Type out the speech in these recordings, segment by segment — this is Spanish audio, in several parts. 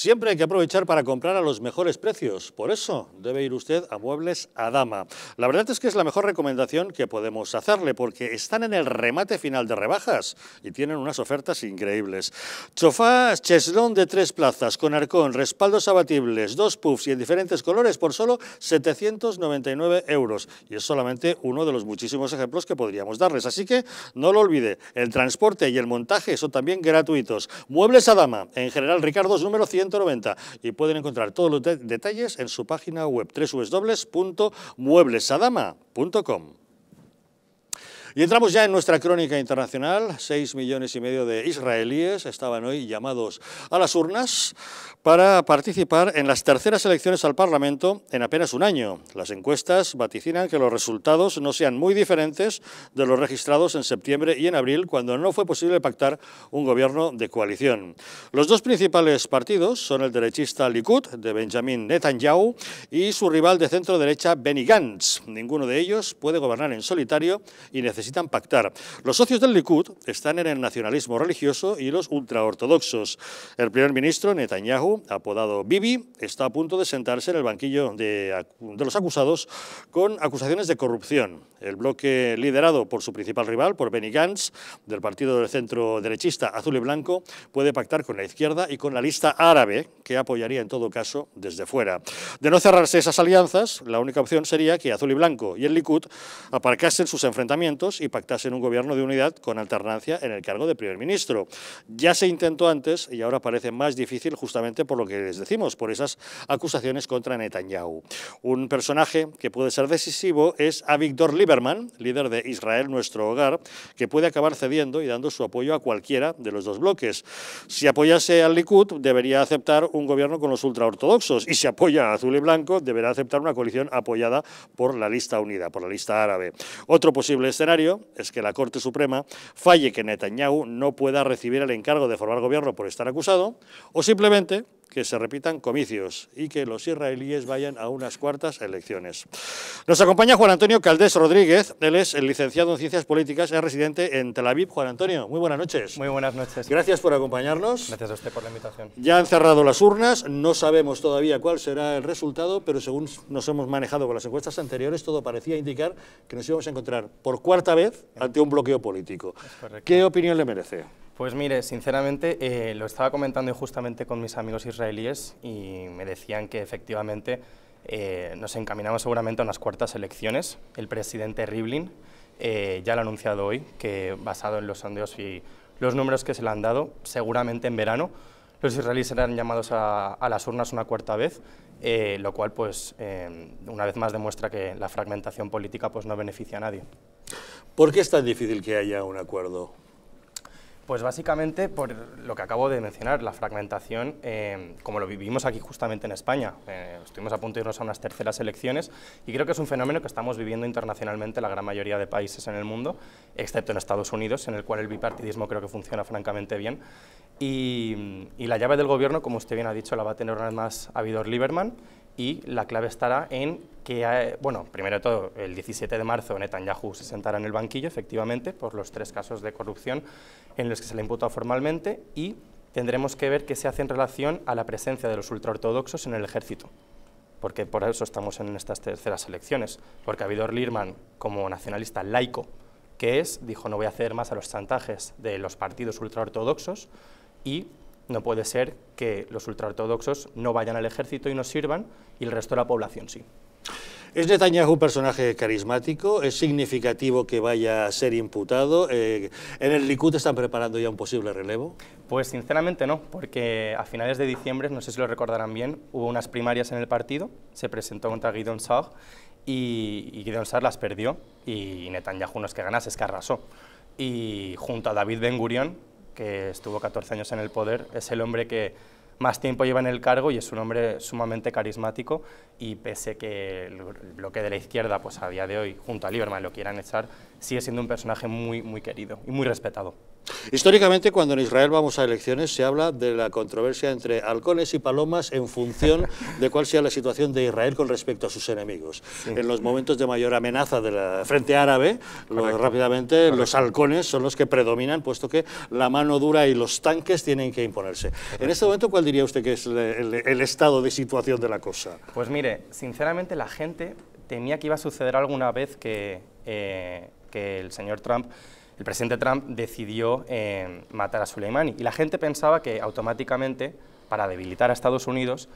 Siempre hay que aprovechar para comprar a los mejores precios, por eso debe ir usted a Muebles Adama. La verdad es que es la mejor recomendación que podemos hacerle porque están en el remate final de rebajas y tienen unas ofertas increíbles. Chofá, cheslón de tres plazas con arcón, respaldos abatibles, dos puffs y en diferentes colores por solo 799 euros. Y es solamente uno de los muchísimos ejemplos que podríamos darles. Así que no lo olvide, el transporte y el montaje son también gratuitos. Muebles Adama, en general Ricardo es número 100 y pueden encontrar todos los detalles en su página web www.mueblesadama.com. Y entramos ya en nuestra crónica internacional. Seis millones y medio de israelíes estaban hoy llamados a las urnas para participar en las terceras elecciones al Parlamento en apenas un año. Las encuestas vaticinan que los resultados no sean muy diferentes de los registrados en septiembre y en abril, cuando no fue posible pactar un gobierno de coalición. Los dos principales partidos son el derechista Likud, de Benjamin Netanyahu, y su rival de centro derecha, Benny Gantz. Ninguno de ellos puede gobernar en solitario y necesita necesitan pactar. Los socios del Likud están en el nacionalismo religioso y los ultraortodoxos. El primer ministro Netanyahu, apodado Bibi, está a punto de sentarse en el banquillo de, de los acusados con acusaciones de corrupción. El bloque liderado por su principal rival, por Benny Gantz, del partido del centro derechista azul y blanco, puede pactar con la izquierda y con la lista árabe, que apoyaría en todo caso desde fuera. De no cerrarse esas alianzas, la única opción sería que azul y blanco y el Likud aparcasen sus enfrentamientos y pactasen un gobierno de unidad con alternancia en el cargo de primer ministro. Ya se intentó antes y ahora parece más difícil justamente por lo que les decimos, por esas acusaciones contra Netanyahu. Un personaje que puede ser decisivo es Avigdor Lieberman, líder de Israel Nuestro Hogar, que puede acabar cediendo y dando su apoyo a cualquiera de los dos bloques. Si apoyase al Likud, debería aceptar un gobierno con los ultraortodoxos y si apoya a Azul y Blanco, deberá aceptar una coalición apoyada por la lista unida, por la lista árabe. Otro posible escenario es que la Corte Suprema falle que Netanyahu no pueda recibir el encargo de formar gobierno por estar acusado, o simplemente que se repitan comicios y que los israelíes vayan a unas cuartas elecciones. Nos acompaña Juan Antonio Caldés Rodríguez, él es el licenciado en Ciencias Políticas, es residente en Tel Aviv. Juan Antonio, muy buenas noches. Muy buenas noches. Gracias por acompañarnos. Gracias a usted por la invitación. Ya han cerrado las urnas, no sabemos todavía cuál será el resultado, pero según nos hemos manejado con las encuestas anteriores, todo parecía indicar que nos íbamos a encontrar por cuarta vez ante un bloqueo político. ¿Qué opinión le merece? Pues mire, sinceramente eh, lo estaba comentando justamente con mis amigos israelíes y me decían que efectivamente eh, nos encaminamos seguramente a unas cuartas elecciones. El presidente Rivlin eh, ya lo ha anunciado hoy, que basado en los sondeos y los números que se le han dado, seguramente en verano los israelíes serán llamados a, las urnas una cuarta vez, lo cual pues una vez más demuestra que la fragmentación política pues no beneficia a nadie. ¿Por qué es tan difícil que haya un acuerdo? Pues básicamente por lo que acabo de mencionar, la fragmentación, eh, como lo vivimos aquí justamente en España. Eh, estuvimos a punto de irnos a unas terceras elecciones y creo que es un fenómeno que estamos viviendo internacionalmente la gran mayoría de países en el mundo, excepto en Estados Unidos, en el cual el bipartidismo creo que funciona francamente bien. Y, la llave del gobierno, como usted bien ha dicho, la va a tener una vez más Avidor Lieberman y la clave estará en que, eh, bueno, primero de todo, el 17 de marzo Netanyahu se sentará en el banquillo, efectivamente, por los tres casos de corrupción en los que se le imputa formalmente y tendremos que ver qué se hace en relación a la presencia de los ultraortodoxos en el ejército, porque por eso estamos en estas terceras elecciones, porque habidor Lirman, como nacionalista laico que es, dijo no voy a hacer más a los chantajes de los partidos ultraortodoxos y no puede ser que los ultraortodoxos no vayan al ejército y no sirvan y el resto de la población sí. ¿Es Netanyahu un personaje carismático? ¿Es significativo que vaya a ser imputado? Eh, ¿En el Likud están preparando ya un posible relevo? Pues sinceramente no, porque a finales de diciembre, no sé si lo recordarán bien, hubo unas primarias en el partido, se presentó contra Guidon Sarr y, y Guidon las perdió y Netanyahu no es que ganase, es que arrasó. Y junto a David Ben Gurion, que estuvo 14 años en el poder, es el hombre que más tiempo lleva en el cargo y es un hombre sumamente carismático y pese que el bloque de la izquierda pues a día de hoy junto a Lieberman lo quieran echar, sigue siendo un personaje muy, muy querido y muy respetado. Históricamente, cuando en Israel vamos a elecciones, se habla de la controversia entre halcones y palomas en función de cuál sea la situación de Israel con respecto a sus enemigos. En los momentos de mayor amenaza de la frente árabe, rápidamente los halcones son los que predominan, puesto que la mano dura y los tanques tienen que imponerse. En este momento, ¿cuál diría usted que es el, estado de situación de la cosa? Pues mire, sinceramente la gente temía que iba a suceder alguna vez que eh, el señor Trump el presidente Trump decidió eh, matar a Soleimani. Y la gente pensaba que automáticamente, para debilitar a Estados Unidos,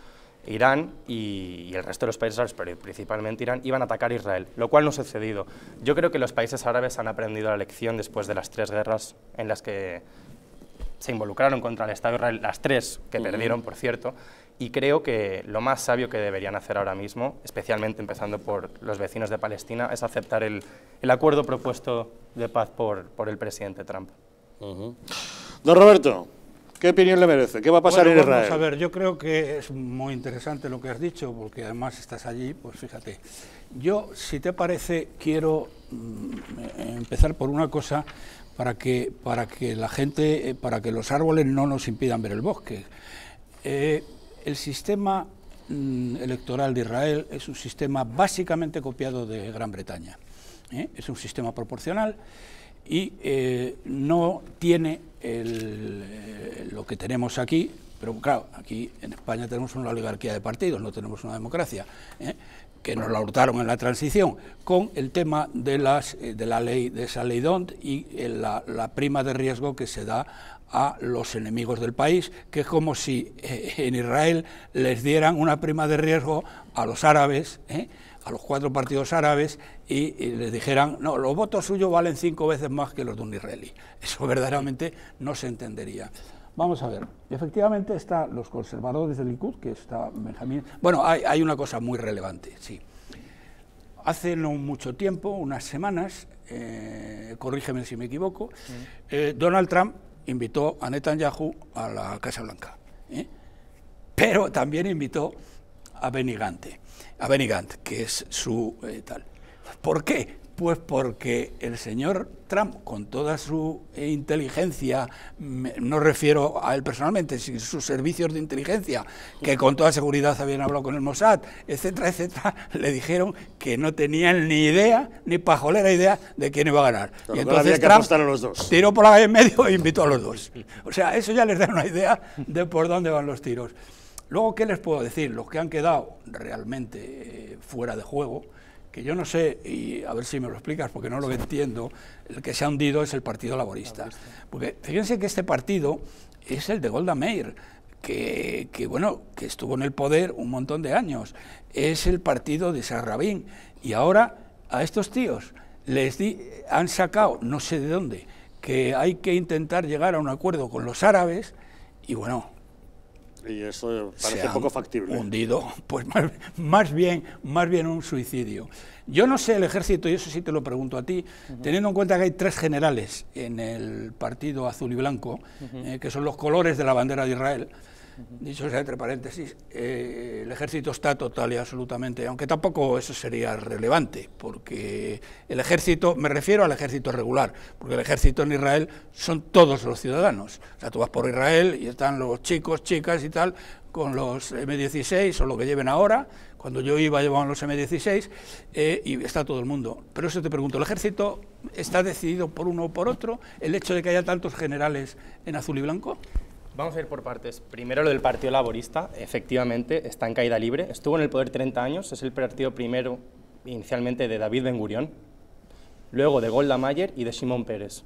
Irán y, el resto de los países árabes, pero principalmente Irán, iban a atacar a Israel, lo cual no ha sucedido. Yo creo que los países árabes han aprendido la lección después de las tres guerras en las que se involucraron contra el Estado de Israel, las tres que perdieron, por cierto, y creo que lo más sabio que deberían hacer ahora mismo, especialmente empezando por los vecinos de Palestina, es aceptar el, acuerdo propuesto de paz por, por el presidente Trump. Don Roberto, ¿qué opinión le merece? ¿Qué va a pasar en Israel? a ver, yo creo que es muy interesante lo que has dicho, porque además estás allí, pues fíjate. Yo, si te parece, quiero mm, empezar por una cosa para que, para que la gente, eh, para que los árboles no nos impidan ver el bosque. Eh, el sistema mm, electoral de Israel es un sistema básicamente copiado de Gran Bretaña. ¿eh? Es un sistema proporcional y eh, no tiene eh, lo que tenemos aquí, pero claro, aquí en España tenemos una oligarquía de partidos, no tenemos una democracia, que nos la hurtaron en la transición, con el tema de, las, de la ley de esa ley y la prima de riesgo que se da a los enemigos del país, que es como si eh, en Israel les dieran una prima de riesgo a los árabes, eh, a los cuatro partidos árabes, y, les dijeran, no, los votos suyos valen cinco veces más que los de un israelí. Eso verdaderamente no se entendería. Vamos a ver, efectivamente están los conservadores del Likud, que está Benjamín... Bueno, hay, una cosa muy relevante, sí. Hace no mucho tiempo, unas semanas, eh, corrígeme si me equivoco, Donald Trump invitó a Netanyahu a la Casa Blanca, ¿eh? pero también invitó a Benigante, a que es su eh, tal. ¿Por qué? Pues porque el señor Trump, con toda su eh, inteligencia, no refiero a él personalmente, sino sus servicios de inteligencia, que con toda seguridad habían hablado con el Mossad, etcétera, etcétera, le dijeron que no tenían ni idea, ni pajolera idea de quién iba a ganar. y entonces Trump los dos. tiró por la en medio e invitó a los dos. O sea, eso ya les da una idea de por dónde van los tiros. Luego, ¿qué les puedo decir? Los que han quedado realmente eh, fuera de juego que yo no sé, y a ver si me lo explicas porque no lo entiendo, el que se ha hundido es el Partido Laborista. Porque fíjense que este partido es el de Golda Meir, que, que, bueno, que estuvo en el poder un montón de años. Es el partido de Sarrabín. Y ahora a estos tíos les han sacado, no sé de dónde, que hay que intentar llegar a un acuerdo con los árabes y bueno, y eso parece poco factible. Hundido, pues más, bien, más bien un suicidio. Yo no sé el ejército, y eso sí te lo pregunto a ti, teniendo en cuenta que hay tres generales en el partido azul y blanco, eh, que son los colores de la bandera de Israel. Dicho sea entre paréntesis, eh, el ejército está total y absolutamente, aunque tampoco eso sería relevante, porque el ejército, me refiero al ejército regular, porque el ejército en Israel son todos los ciudadanos. O sea, tú vas por Israel y están los chicos, chicas y tal, con los M16 o lo que lleven ahora, cuando yo iba llevaban los M16 eh, y está todo el mundo. Pero eso te pregunto, ¿el ejército está decidido por uno o por otro el hecho de que haya tantos generales en azul y blanco? Vamos a ir por partes. Primero lo del Partido Laborista, efectivamente, está en caída libre. Estuvo en el poder 30 años, es el partido primero inicialmente de David Ben Gurión, luego de Golda Mayer y de Simón Pérez.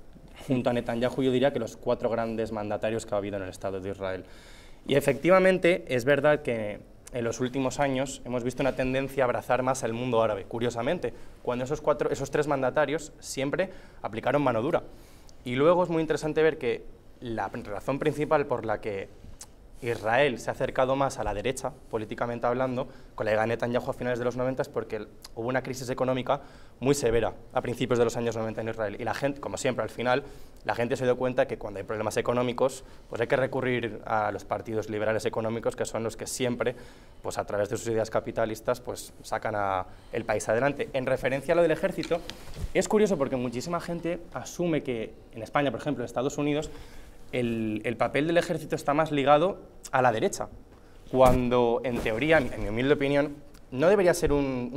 Junto a Netanyahu yo diría que los cuatro grandes mandatarios que ha habido en el Estado de Israel. Y efectivamente es verdad que en los últimos años hemos visto una tendencia a abrazar más al mundo árabe, curiosamente, cuando esos, cuatro, esos tres mandatarios siempre aplicaron mano dura. Y luego es muy interesante ver que la razón principal por la que Israel se ha acercado más a la derecha, políticamente hablando, con la Netanyahu a finales de los 90 es porque hubo una crisis económica muy severa a principios de los años 90 en Israel. Y la gente, como siempre, al final, la gente se dio cuenta que cuando hay problemas económicos, pues hay que recurrir a los partidos liberales económicos, que son los que siempre, pues a través de sus ideas capitalistas, pues sacan a el país adelante. En referencia a lo del ejército, es curioso porque muchísima gente asume que en España, por ejemplo, en Estados Unidos, el, papel del ejército está más ligado a la derecha, cuando en teoría, en mi humilde opinión, no debería ser un,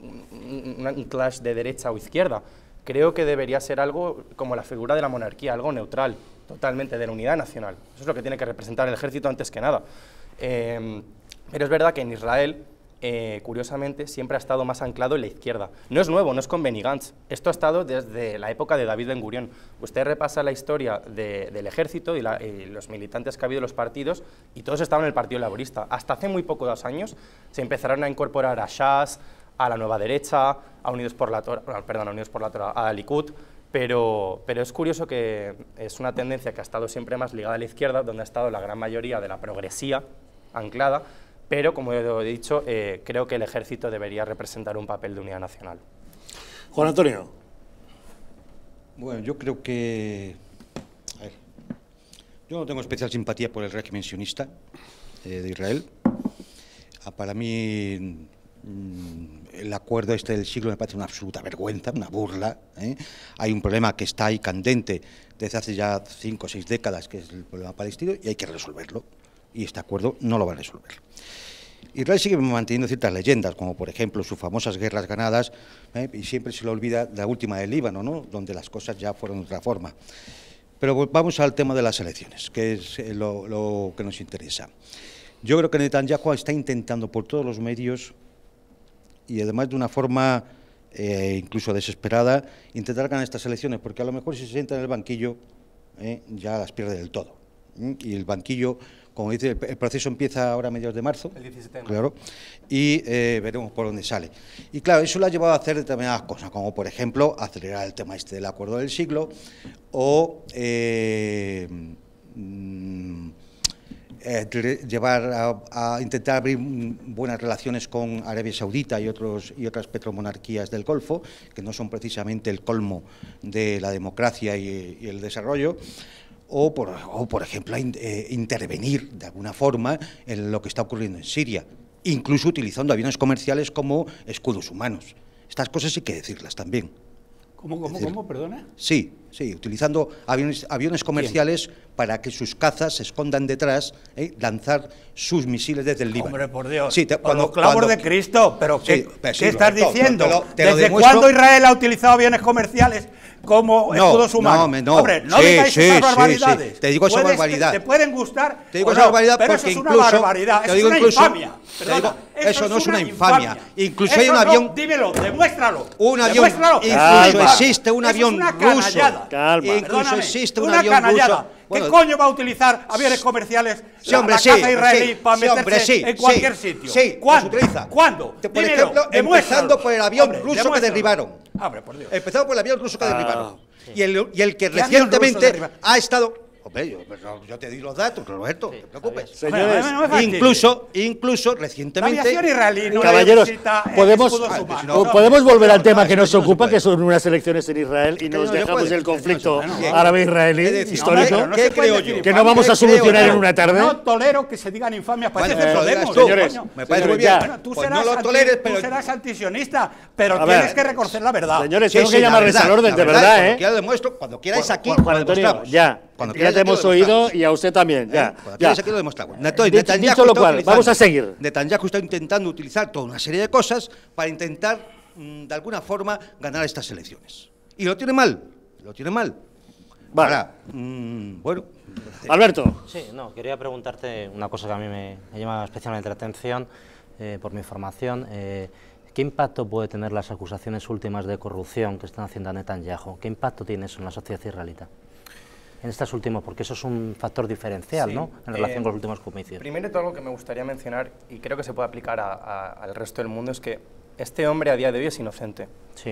un, clash de derecha o izquierda. Creo que debería ser algo como la figura de la monarquía, algo neutral, totalmente de la unidad nacional. Eso es lo que tiene que representar el ejército antes que nada. Eh, pero es verdad que en Israel eh, curiosamente, siempre ha estado más anclado en la izquierda. No es nuevo, no es con Benny Gantz. Esto ha estado desde la época de David Ben Gurión. Usted repasa la historia del ejército y, los militantes que ha habido en los partidos, y todos estaban en el Partido Laborista. Hasta hace muy pocos años se empezaron a incorporar a Shas, a la Nueva Derecha, a Unidos por la Torre, perdón, a Unidos por la a Likud, pero, pero, es curioso que es una tendencia que ha estado siempre más ligada a la izquierda, donde ha estado la gran mayoría de la progresía anclada, pero como he dicho, eh, creo que el ejército debería representar un papel de unidad nacional. Juan Antonio. Bueno, yo creo que... A ver, yo no tengo especial simpatía por el régimen sionista eh, de Israel. Ah, para mí mm, el acuerdo este del siglo me parece una absoluta vergüenza, una burla. ¿eh? Hay un problema que está ahí candente desde hace ya cinco o seis décadas, que es el problema palestino, y hay que resolverlo y este acuerdo no lo va a resolver. Israel sigue manteniendo ciertas leyendas, como por ejemplo sus famosas guerras ganadas, ¿eh? y siempre se le olvida la última del Líbano, ¿no? donde las cosas ya fueron de otra forma. Pero vamos al tema de las elecciones, que es eh, lo, que nos interesa. Yo creo que Netanyahu está intentando por todos los medios, y además de una forma eh, incluso desesperada, intentar ganar estas elecciones, porque a lo mejor si se sienta en el banquillo, ya las pierde del todo. Y el banquillo como dice, el proceso empieza ahora a mediados de marzo. El 17 Claro. Y eh, veremos por dónde sale. Y claro, eso lo ha llevado a hacer determinadas cosas, como por ejemplo acelerar el tema este del acuerdo del siglo o eh, mm, eh, llevar a, intentar abrir buenas relaciones con Arabia Saudita y, otros, y otras petromonarquías del Golfo, que no son precisamente el colmo de la democracia y el desarrollo o por, por ejemplo, eh, intervenir de alguna forma en lo que está ocurriendo en Siria, incluso utilizando aviones comerciales como escudos humanos. Estas cosas hay que decirlas también. ¿Cómo, cómo, cómo? ¿Perdona? Sí, sí, utilizando aviones, aviones comerciales para que sus cazas se escondan detrás, ¿eh? lanzar sus misiles desde el Líbano. Hombre, por Dios. Sí, cuando, de Cristo, pero ¿qué, estás diciendo? ¿Desde cuándo Israel ha utilizado aviones comerciales como no, escudos humanos. No, Hombre, no sí, digáis sí, esas te digo esa barbaridad. Te, pueden gustar. Te digo esa barbaridad pero porque es una barbaridad. Te digo es una infamia. eso, no es una infamia. Incluso hay un avión. dímelo, demuéstralo. Un avión. Incluso existe un avión ruso. Calma. Incluso existe un avión ruso. ¿Qué coño va a utilizar aviones comerciales sí, hombre, la, sí, israelí sí, en cualquier sitio? Sí, ¿Cuándo? utiliza. ¿Cuándo? Por ejemplo, empezando por el avión ruso que derribaron. Ah, por Dios. Empezado por el avión ruso que ah, derribado. Y, el, y el que recientemente ha estado Hombre, yo, pues, yo te di los datos, Roberto, no sí, te preocupes. Señores, incluso, incluso recientemente. Israelí no caballeros, eh, podemos, ah, podemos volver al tema que nos ocupa, que son unas elecciones en Israel y nos dejamos el conflicto árabe-israelí histórico, ¿Qué creo yo? que no vamos a solucionar en una tarde. No tolero que se digan infamias, parece Podemos. Señores, me parece muy bien. Tú pues serás antisionista, pero tienes que reconocer la verdad. Señores, tengo que llamarles al orden, de verdad, ¿eh? Ya demuestro, cuando quieras, aquí, cuando ya. Cuando te hemos oído y a usted también. Ya, eh, ya. dicho lo cual, vamos a seguir. Netanyahu está intentando utilizar toda una serie de cosas para intentar, mm, de alguna forma, ganar estas elecciones. Y lo tiene mal, lo tiene mal. Mm, bueno. Alberto. Sí, no, quería preguntarte una cosa que a mí me, llama especialmente la atención eh, por mi información. Eh, ¿Qué impacto puede tener las acusaciones últimas de corrupción que están haciendo a Netanyahu? ¿Qué impacto tiene eso en la sociedad israelita? en estas últimas, porque eso es un factor diferencial ¿no? en relación eh, con los últimos comicios. Primero todo, lo que me gustaría mencionar, y creo que se puede aplicar al resto del mundo, es que este hombre a día de hoy es inocente.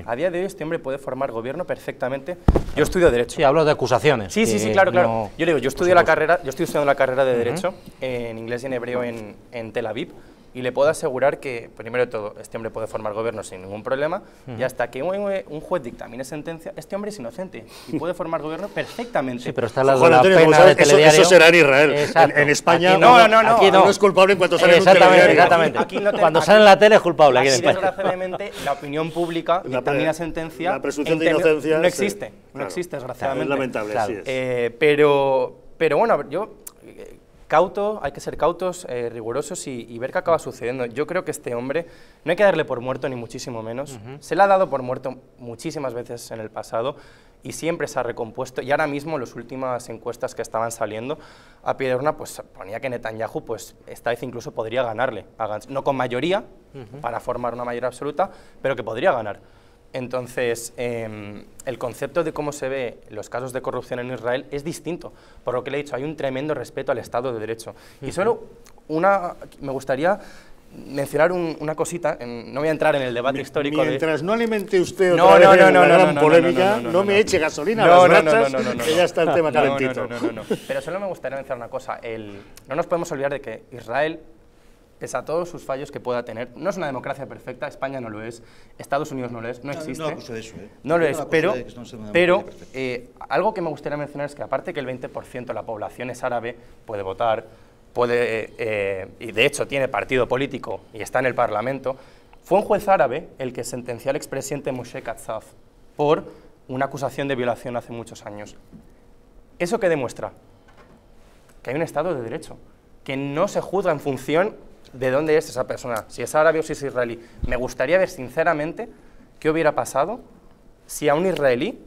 A día de hoy este hombre puede formar gobierno perfectamente. Yo estudio Derecho. y hablo de acusaciones. Sí, sí, sí, claro, claro. yo digo, yo estudio la carrera, yo estoy estudiando la carrera de Derecho en inglés y en hebreo en Tel Aviv. Y le puedo asegurar que, primero de todo, este hombre puede formar gobierno sin ningún problema y hasta que un, juez dictamine sentencia, este hombre es inocente y puede formar gobierno perfectamente. Sí, pero está la, pena de la pena sabes, de eso, eso, será en Israel. En, España no, no, no, no, es culpable en cuanto sale Exactamente, un exactamente. no Cuando sale en la tele es culpable. Aquí, aquí desgraciadamente, la opinión pública dictamina sentencia. La presunción de inocencia. No existe, no existe, desgraciadamente. Es lamentable, sí es. Eh, pero, pero bueno, yo cauto, hay que ser cautos, eh, rigurosos y, ver qué acaba sucediendo. Yo creo que este hombre no hay que darle por muerto ni muchísimo menos. Se le ha dado por muerto muchísimas veces en el pasado y siempre se ha recompuesto. Y ahora mismo, en las últimas encuestas que estaban saliendo, a Piedorna pues, ponía que Netanyahu pues, esta vez incluso podría ganarle, no con mayoría, para formar una mayoría absoluta, pero que podría ganar. Entonces, em, el concepto de cómo se ve los casos de corrupción en Israel es distinto. Por lo que le he dicho, hay un tremendo respeto al Estado de Derecho. Y solo una, me gustaría mencionar una cosita, no voy a entrar en el debate histórico. Mientras no alimente usted otra no, vez no, no, no, no, gran no, polémica, no, me eche gasolina a las no, que ya está el tema calentito. Pero solo me gustaría mencionar una cosa, no nos podemos olvidar de que Israel pese a todos sus fallos que pueda tener. No es una democracia perfecta, España no lo es, Estados Unidos no lo es, no existe. ¿eh? No, lo, es, pero, pero eh, algo que me gustaría mencionar es que aparte que el 20% de la población es árabe, puede votar, puede, eh, y de hecho tiene partido político y está en el Parlamento, fue un juez árabe el que sentenció al expresidente Moshe Katzaf por una acusación de violación hace muchos años. ¿Eso qué demuestra? Que hay un Estado de Derecho, que no se juzga en función de dónde es esa persona, si es árabe o si es israelí. Me gustaría ver sinceramente qué hubiera pasado si a un israelí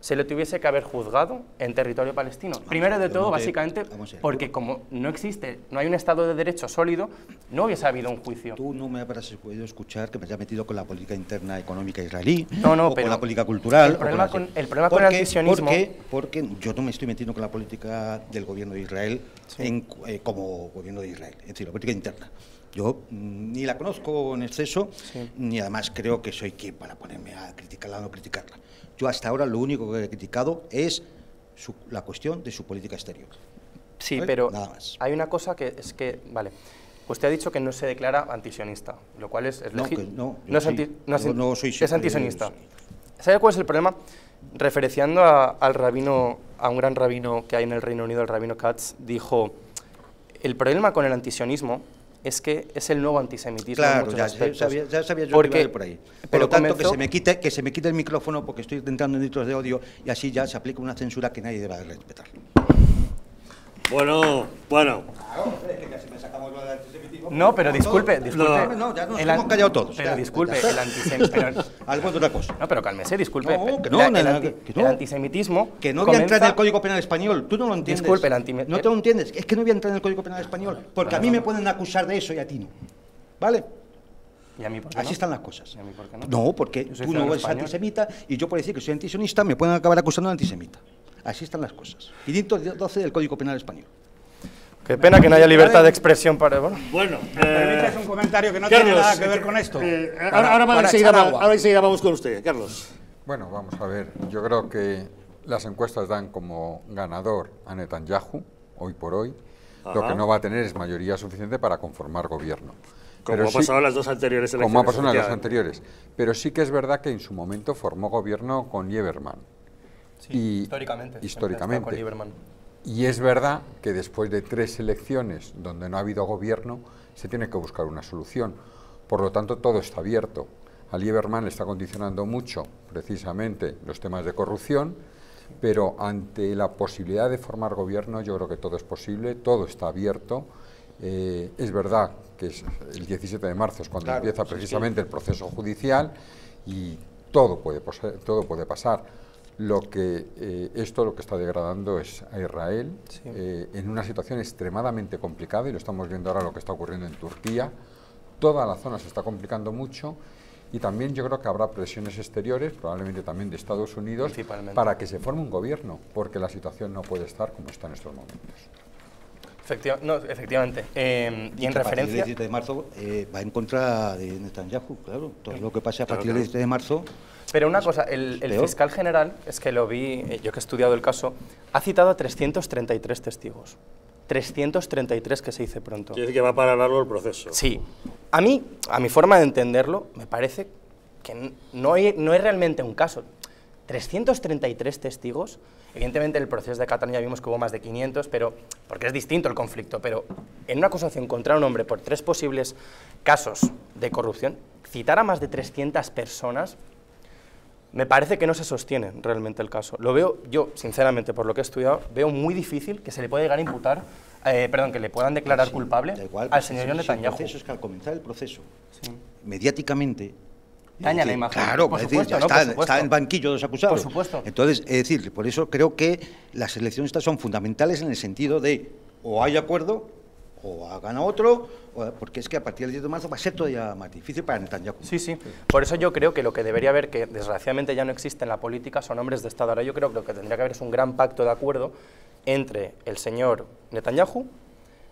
se le tuviese que haber juzgado en territorio palestino. Ah, Primero de todo, básicamente, porque como no existe, no hay un Estado de Derecho sólido, no hubiese habido un juicio. Tú no me habrás podido escuchar que me haya metido con la política interna económica israelí, no, pero con la política cultural. El problema con, el, problema porque, Porque, yo no me estoy metiendo con la política del gobierno de Israel eh, como gobierno de Israel, es decir, la política interna. Yo mm, ni la conozco en exceso, ni además creo que soy quien para ponerme a criticarla o no criticarla. Yo hasta ahora lo único que he criticado es la cuestión de su política exterior. Sí, pero hay una cosa que es que, vale, usted ha dicho que no se declara antisionista, lo cual es, es no, no, no, soy, no, antisionista. ¿Sabe cuál es el problema? Referenciando al rabino, a un gran rabino que hay en el Reino Unido, el rabino Katz, dijo, el problema con el antisionismo es que es el nuevo antisemitismo. Claro, ya, Sabía, yo por ahí. Por lo tanto, que, se me quite, que se me quite el micrófono porque estoy entrando en litros de odio y así ya se aplica una censura que nadie debe respetar. Bueno, bueno. No, pero disculpe, disculpe. No, ya nos el, hemos callado todos. Pero disculpe, el antisemitismo. Algo de otra cosa. No, pero cálmese, disculpe. No, que no, el, que antisemitismo. Que no voy a entrar en el Código Penal Español. Tú no lo entiendes. Disculpe, el antisemitismo. No te lo entiendes. Es que no voy a entrar en el Código Penal Español. Porque a mí me pueden acusar de eso y a ti no. ¿Vale? ¿Y a mí por qué Así están las cosas. ¿Y a mí por qué no? no? porque tú no eres antisemita y yo por decir que soy antisionista me pueden acabar acusando de antisemita. Así están las cosas. Y 12 del Código Penal Español. Qué pena que no haya libertad de expresión para. Bueno, bueno eh, un comentario que no tiene nada que ver eh, con esto. Eh, ahora, enseguida, vamos con usted, Carlos. Bueno, vamos a ver. Yo creo que las encuestas dan como ganador a Netanyahu, hoy por hoy. Lo que no va a tener es mayoría suficiente para conformar gobierno. Como ha pasado en las dos anteriores elecciones. Como ha pasado en las dos anteriores. Pero sí que es verdad que en su momento formó gobierno con Lieberman. Sí, históricamente. Históricamente. Con Lieberman y es verdad que después de tres elecciones donde no ha habido gobierno, se tiene que buscar una solución. Por lo tanto, todo está abierto. A Lieberman le está condicionando mucho, precisamente, los temas de corrupción, pero ante la posibilidad de formar gobierno, yo creo que todo es posible, todo está abierto. Eh, es verdad que el 17 de marzo es cuando empieza precisamente el proceso judicial y todo puede, todo puede pasar lo que eh, esto lo que está degradando es a Israel eh, en una situación extremadamente complicada y lo estamos viendo ahora lo que está ocurriendo en Turquía. Toda la zona se está complicando mucho y también yo creo que habrá presiones exteriores, probablemente también de Estados Unidos, para que se forme un gobierno, porque la situación no puede estar como está en estos momentos. efectivamente. Eh, y en referencia. del 17 de marzo va en contra de Netanyahu, claro. Todo lo que pase a partir del 17 de marzo pero una cosa, el, fiscal general, es que lo vi, eh, yo que he estudiado el caso, ha citado a 333 testigos. 333 que se dice pronto. Quiere decir que va para largo el proceso. Sí. A mí, a mi forma de entenderlo, me parece que no, no es realmente un caso. 333 testigos. Evidentemente, en el proceso de Cataluña vimos que hubo más de 500, pero porque es distinto el conflicto. Pero en una acusación contra un hombre por tres posibles casos de corrupción, citar a más de 300 personas me parece que no se sostiene realmente el caso. Lo veo, yo, sinceramente, por lo que he estudiado, veo muy difícil que se le pueda llegar a imputar, eh, perdón, que le puedan declarar culpable al pues, señor Netanyahu. El es que al comenzar el proceso, mediáticamente... Daña la imagen. Claro, está, en banquillo de los acusados. Por supuesto. Entonces, es decir, por eso creo que las elecciones estas son fundamentales en el sentido de o hay acuerdo o hagan otro, porque es que a partir del 10 de marzo va a ser todavía más difícil para Netanyahu. Sí, sí. Por eso yo creo que lo que debería haber, que desgraciadamente ya no existe en la política, son hombres de Estado. Ahora yo creo que lo que tendría que haber es un gran pacto de acuerdo entre el señor Netanyahu,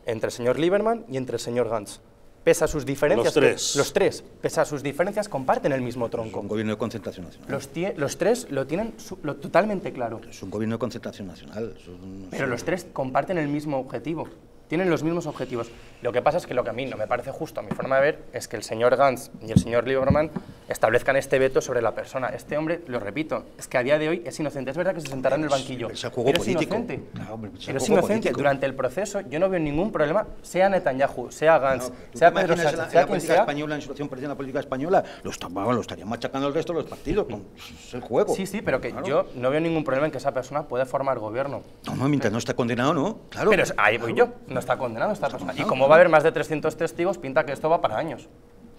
entre el señor Lieberman y entre el señor Gantz pese a sus diferencias. Los tres. los tres, pese a sus diferencias, comparten el mismo tronco. Es un gobierno de concentración nacional. Los, tres lo tienen totalmente claro. Es un gobierno de concentración nacional. Pero los tres comparten el mismo objetivo tienen los mismos objetivos. Lo que pasa es que lo que a mí no me parece justo, a mi forma de ver, es que el señor Gantz y el señor Lieberman establezcan este veto sobre la persona. Este hombre, lo repito, es que a día de hoy es inocente. Es verdad que se sentará en el banquillo. Es juego político. Es inocente. pero es inocente. Durante el proceso yo no veo ningún problema, sea Netanyahu, sea Gantz, sea Pedro Sánchez, sea la política sea? española, en la política española, lo, estarían machacando el resto de los partidos. el juego. Sí, sí, pero que yo no veo ningún problema en que esa persona pueda formar gobierno. No, no, mientras no está condenado, no. Claro. Pero ahí voy yo está condenado esta persona. Y como va a haber más de 300 testigos, pinta que esto va para años.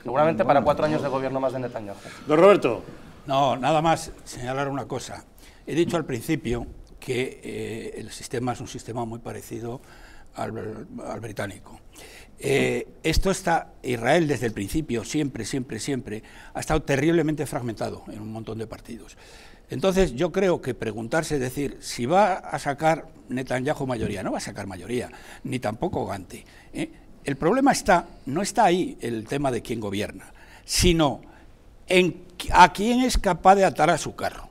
Seguramente para cuatro años de gobierno más de Netanyahu. Don Roberto. No, nada más señalar una cosa. He dicho al principio que eh, el sistema es un sistema muy parecido al, británico. Eh, esto está, Israel desde el principio, siempre, siempre, siempre, ha estado terriblemente fragmentado en un montón de partidos. Entonces yo creo que preguntarse, es decir, si va a sacar Netanyahu mayoría, no va a sacar mayoría, ni tampoco Gante. ¿eh? El problema está, no está ahí el tema de quién gobierna, sino en a quién es capaz de atar a su carro.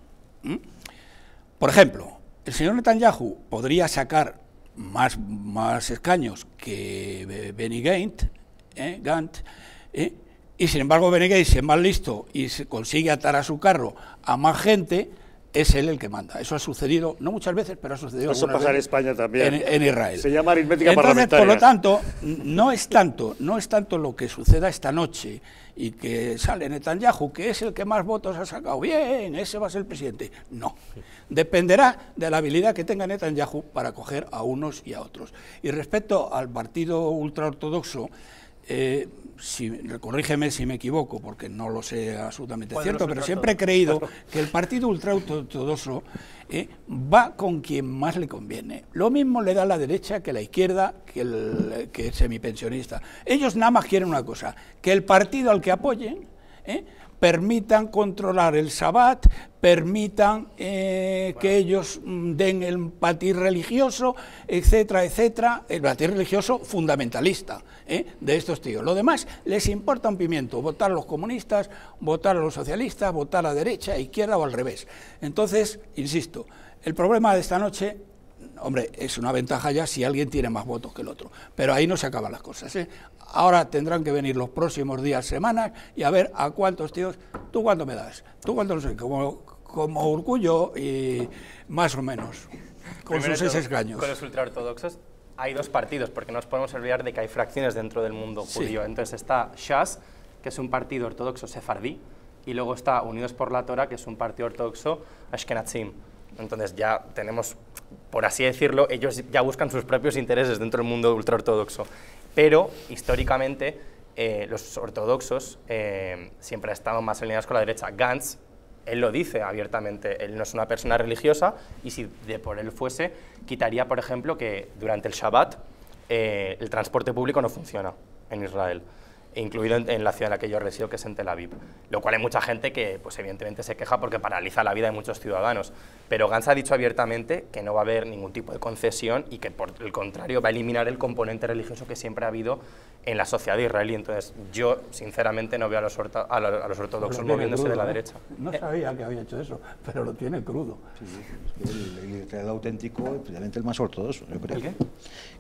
Por ejemplo, el señor Netanyahu podría sacar más, más escaños que Benny Gantt, ¿eh? Y sin embargo, si es más listo y se consigue atar a su carro a más gente, es él el que manda. Eso ha sucedido, no muchas veces, pero ha sucedido. Eso pasa en España también. En, Israel. Se llama aritmética Entonces, Por lo tanto, no es tanto, no es tanto lo que suceda esta noche y que sale Netanyahu, que es el que más votos ha sacado. Bien, ese va a ser el presidente. No. Dependerá de la habilidad que tenga Netanyahu para coger a unos y a otros. Y respecto al partido ultraortodoxo, eh, si, corrígeme si me equivoco, porque no lo sé absolutamente cierto, pero siempre he creído que el partido ultra eh, va con quien más le conviene. Lo mismo le da la derecha que la izquierda, que el, que semipensionista. Ellos nada más quieren una cosa, que el partido al que apoyen... Eh, permitan controlar el Sabbat, permitan eh, que ellos mm, den el batir religioso, etcétera, etcétera, el batir religioso fundamentalista ¿eh? de estos tíos. Lo demás les importa un pimiento, votar a los comunistas, votar a los socialistas, votar a la derecha, a izquierda o al revés. Entonces, insisto, el problema de esta noche hombre, es una ventaja ya si alguien tiene más votos que el otro. Pero ahí no se acaban las cosas. ¿eh? Ahora tendrán que venir los próximos días, semanas, y a ver a cuántos tíos, tú cuánto me das, tú cuánto no sé, como, como orgullo y más o menos, con sus seis Con los ultraortodoxos hay dos partidos, porque no nos podemos olvidar de que hay fracciones dentro del mundo judío. Entonces está Shas, que es un partido ortodoxo sefardí, y luego está Unidos por la Torah, que es un partido ortodoxo ashkenazim. Entonces ya tenemos por así decirlo, ellos ya buscan sus propios intereses dentro del mundo ultraortodoxo. Pero históricamente eh, los ortodoxos eh, siempre han estado más alineados con la derecha. Gantz, él lo dice abiertamente, él no es una persona religiosa y si de por él fuese, quitaría, por ejemplo, que durante el Shabbat eh, el transporte público no funciona en Israel incluido en, la ciudad en la que yo resido, que es en Tel Aviv. Lo cual hay mucha gente que, pues evidentemente, se queja porque paraliza la vida de muchos ciudadanos. Pero Gantz ha dicho abiertamente que no va a haber ningún tipo de concesión y que, por el contrario, va a eliminar el componente religioso que siempre ha habido en la sociedad israelí. Entonces, yo, sinceramente, no veo a los, a los, ortodoxos moviéndose de la derecha. No eh. sabía que había hecho eso, pero lo tiene crudo. el, auténtico, evidentemente, el más ortodoxo, yo creo. ¿El qué?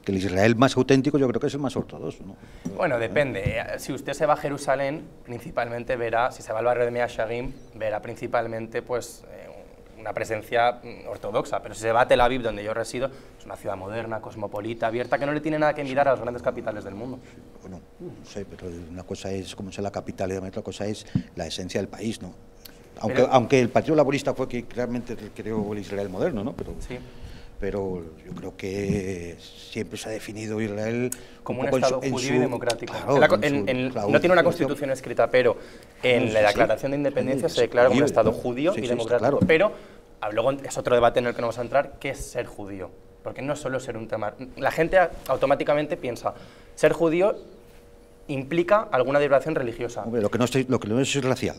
Que el Israel más auténtico, yo creo que es el más ortodoxo. Bueno, depende si usted se va a Jerusalén, principalmente verá, si se va al barrio de Mea Shagim, verá principalmente pues, eh, una presencia mm, ortodoxa, pero si se va a Tel Aviv, donde yo resido, es una ciudad moderna, cosmopolita, abierta, que no le tiene nada que mirar a las grandes capitales del mundo. Bueno, no sé, pero una cosa es como sea la capital y otra cosa es la esencia del país, ¿no? Aunque, aunque el Partido Laborista fue que realmente creó el Israel moderno, ¿no? pero yo creo que siempre se ha definido Israel como un, Estado judío y democrático. no tiene una constitución escrita, pero en la Declaración de Independencia se declara un Estado judío y democrático. Pero ah, luego es otro debate en el que no vamos a entrar, ¿qué es ser judío? Porque no solo ser un tema... La gente automáticamente piensa, ser judío implica alguna vibración religiosa. lo que no, es lo que es racial.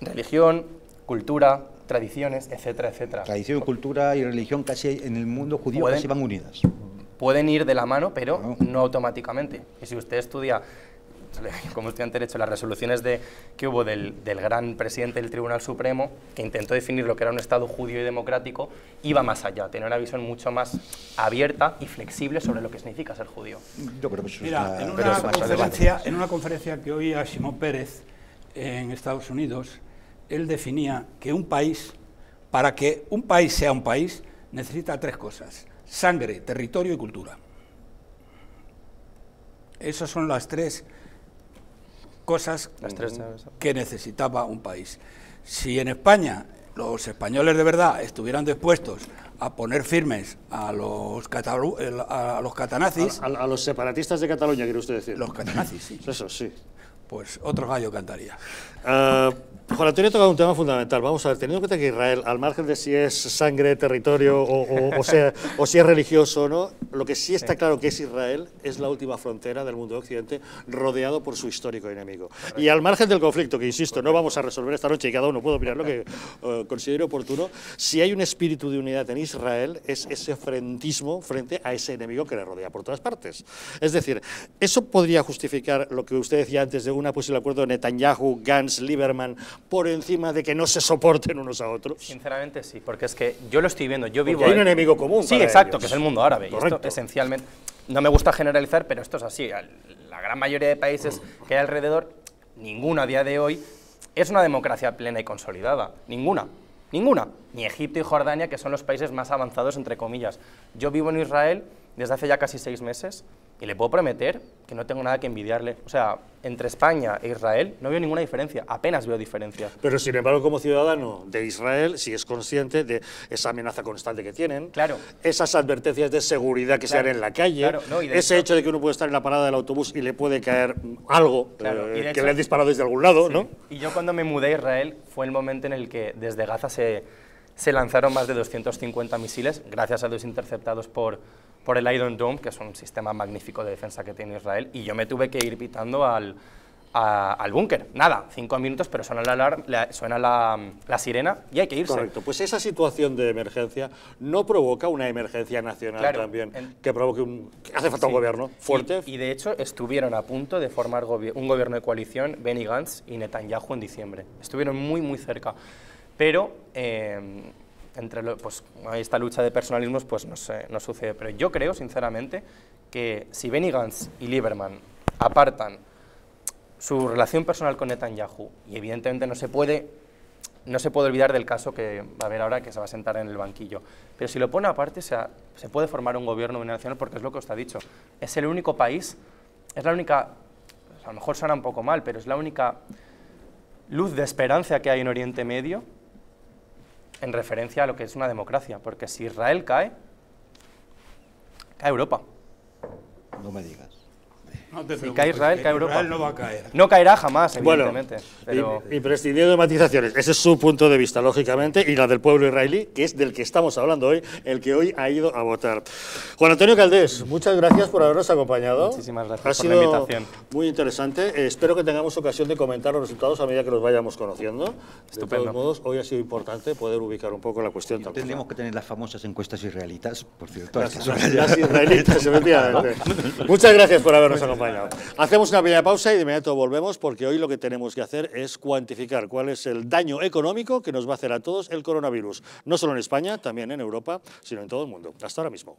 Religión, cultura, tradiciones, etcétera, etcétera. Tradición, cultura y religión casi en el mundo judío pueden, casi van unidas. Pueden ir de la mano, pero no, automáticamente. Y si usted estudia como estudiante de Derecho, las resoluciones de, que hubo del, gran presidente del Tribunal Supremo, que intentó definir lo que era un Estado judío y democrático, iba más allá, tenía una visión mucho más abierta y flexible sobre lo que significa ser judío. Yo creo que eso es en, una conferencia, en una conferencia que oí a Simón Pérez en Estados Unidos, él definía que un país, para que un país sea un país, necesita tres cosas, sangre, territorio y cultura. Esas son las tres cosas que necesitaba un país. Si en España los españoles de verdad estuvieran dispuestos a poner firmes a los, a los catanazis... A, los separatistas de Cataluña, quiere usted decir. Los catanazis, sí. Eso, sí. Pues otro gallo cantaría. Ah, Juan Antonio ha tocado un tema fundamental. Vamos a ver, teniendo en cuenta que Israel, al margen de si es sangre, territorio o, si es religioso o no, lo que sí está claro que es Israel es la última frontera del mundo occidente rodeado por su histórico enemigo. Y al margen del conflicto, que insisto, no vamos a resolver esta noche y cada uno puede opinar lo que eh, considere oportuno, si hay un espíritu de unidad en Israel es ese frentismo frente a ese enemigo que le rodea por todas partes. Es decir, eso podría justificar lo que usted decía antes de un posible acuerdo Netanyahu, Gantz, Lieberman por encima de que no se soporten unos a otros? Sinceramente sí, porque es que yo lo estoy viendo, yo vivo... hay un enemigo común. Sí, exacto, que es el mundo árabe. Correcto. esto esencialmente, no me gusta generalizar, pero esto es así. La gran mayoría de países que hay alrededor, ninguna a día de hoy es una democracia plena y consolidada. Ninguna. Ninguna. Ni Egipto y Jordania, que son los países más avanzados, entre comillas. Yo vivo en Israel desde hace ya casi seis meses y le puedo prometer que no tengo nada que envidiarle. O sea, entre España e Israel no veo ninguna diferencia, apenas veo diferencia. Pero sin embargo, como ciudadano de Israel, si es consciente de esa amenaza constante que tienen, esas advertencias de seguridad que se dan en la calle, ese hecho, de que uno puede estar en la parada del autobús y le puede caer algo claro. Eh, que le han disparado desde algún lado, ¿no? Y yo cuando me mudé a Israel fue el momento en el que desde Gaza se se lanzaron más de 250 misiles, gracias a los interceptados por, por el Iron Dome, que es un sistema magnífico de defensa que tiene Israel, y yo me tuve que ir pitando al, al búnker. Nada, cinco minutos, pero suena, la, suena la, sirena y hay que irse. Correcto, pues esa situación de emergencia no provoca una emergencia nacional también, que provoque un... hace falta un gobierno fuerte. Y, de hecho estuvieron a punto de formar un gobierno de coalición Benny Gantz y Netanyahu en diciembre. Estuvieron muy, muy cerca pero em, entre pues, esta lucha de personalismos pues, no, sucede. Pero yo creo, sinceramente, que si Benny Gantz y Lieberman apartan su relación personal con Netanyahu, y evidentemente no se puede no se puede olvidar del caso que va a haber ahora que se va a sentar en el banquillo. Pero si lo pone aparte, se, se puede formar un gobierno binacional porque es lo que os ha dicho. Es el único país, es la única, a lo mejor suena un poco mal, pero es la única luz de esperanza que hay en Oriente Medio en referencia a lo que es una democracia, porque si Israel cae, cae Europa. No me digas. No cae Israel, cae Europa. Israel no va a caer. No caerá jamás, evidentemente. Bueno, y, de matizaciones, ese es su punto de vista, lógicamente, y la del pueblo israelí, que es del que estamos hablando hoy, el que hoy ha ido a votar. Juan Antonio Caldés, muchas gracias por habernos acompañado. Muchísimas gracias por la invitación. Muy interesante. Eh, espero que tengamos ocasión de comentar los resultados a medida que los vayamos conociendo. Estupendo. De todos modos, hoy ha sido importante poder ubicar un poco la cuestión. También. Tendríamos que tener las famosas encuestas israelitas, por cierto. Las, las israelitas, efectivamente. Muchas gracias por habernos acompañado bueno, hacemos una pequeña pausa y de inmediato volvemos porque hoy lo que tenemos que hacer es cuantificar cuál es el daño económico que nos va a hacer a todos el coronavirus. No solo en España, también en Europa, sino en todo el mundo. Hasta ahora mismo.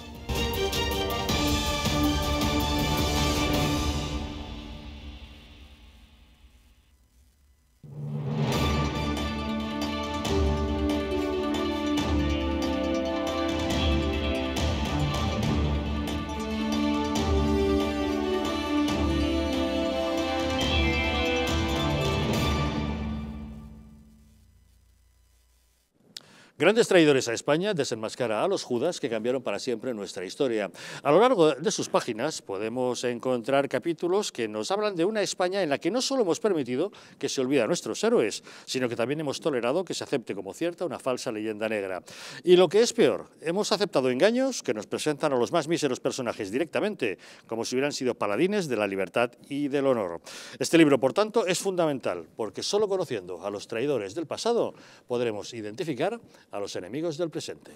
Grandes traidores a España desenmascara a los judas que cambiaron para siempre nuestra historia. A lo largo de sus páginas podemos encontrar capítulos que nos hablan de una España en la que no solo hemos permitido que se olvida a nuestros héroes, sino que también hemos tolerado que se acepte como cierta una falsa leyenda negra. Y lo que es peor, hemos aceptado engaños que nos presentan a los más míseros personajes directamente, como si hubieran sido paladines de la libertad y del honor. Este libro, por tanto, es fundamental, porque solo conociendo a los traidores del pasado podremos identificar a los enemigos del presente.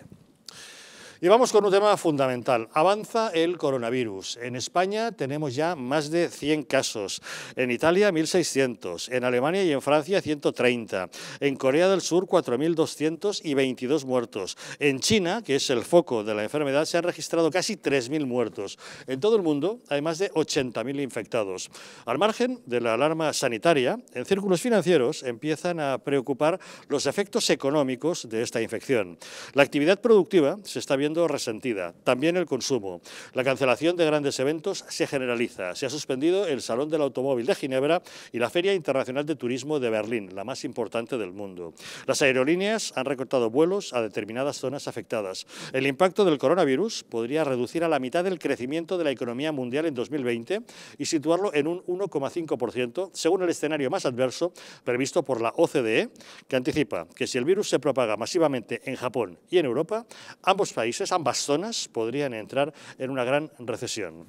Y vamos con un tema fundamental. Avanza el coronavirus. En España tenemos ya más de 100 casos. En Italia, 1.600. En Alemania y en Francia, 130. En Corea del Sur, 4.222 muertos. En China, que es el foco de la enfermedad, se han registrado casi 3.000 muertos. En todo el mundo hay más de 80.000 infectados. Al margen de la alarma sanitaria, en círculos financieros empiezan a preocupar los efectos económicos de esta infección. La actividad productiva se está viendo resentida. También el consumo. La cancelación de grandes eventos se generaliza. Se ha suspendido el Salón del Automóvil de Ginebra y la Feria Internacional de Turismo de Berlín, la más importante del mundo. Las aerolíneas han recortado vuelos a determinadas zonas afectadas. El impacto del coronavirus podría reducir a la mitad el crecimiento de la economía mundial en 2020 y situarlo en un 1,5%, según el escenario más adverso previsto por la OCDE, que anticipa que si el virus se propaga masivamente en Japón y en Europa, ambos países ambas zonas, podrían entrar en una gran recesión.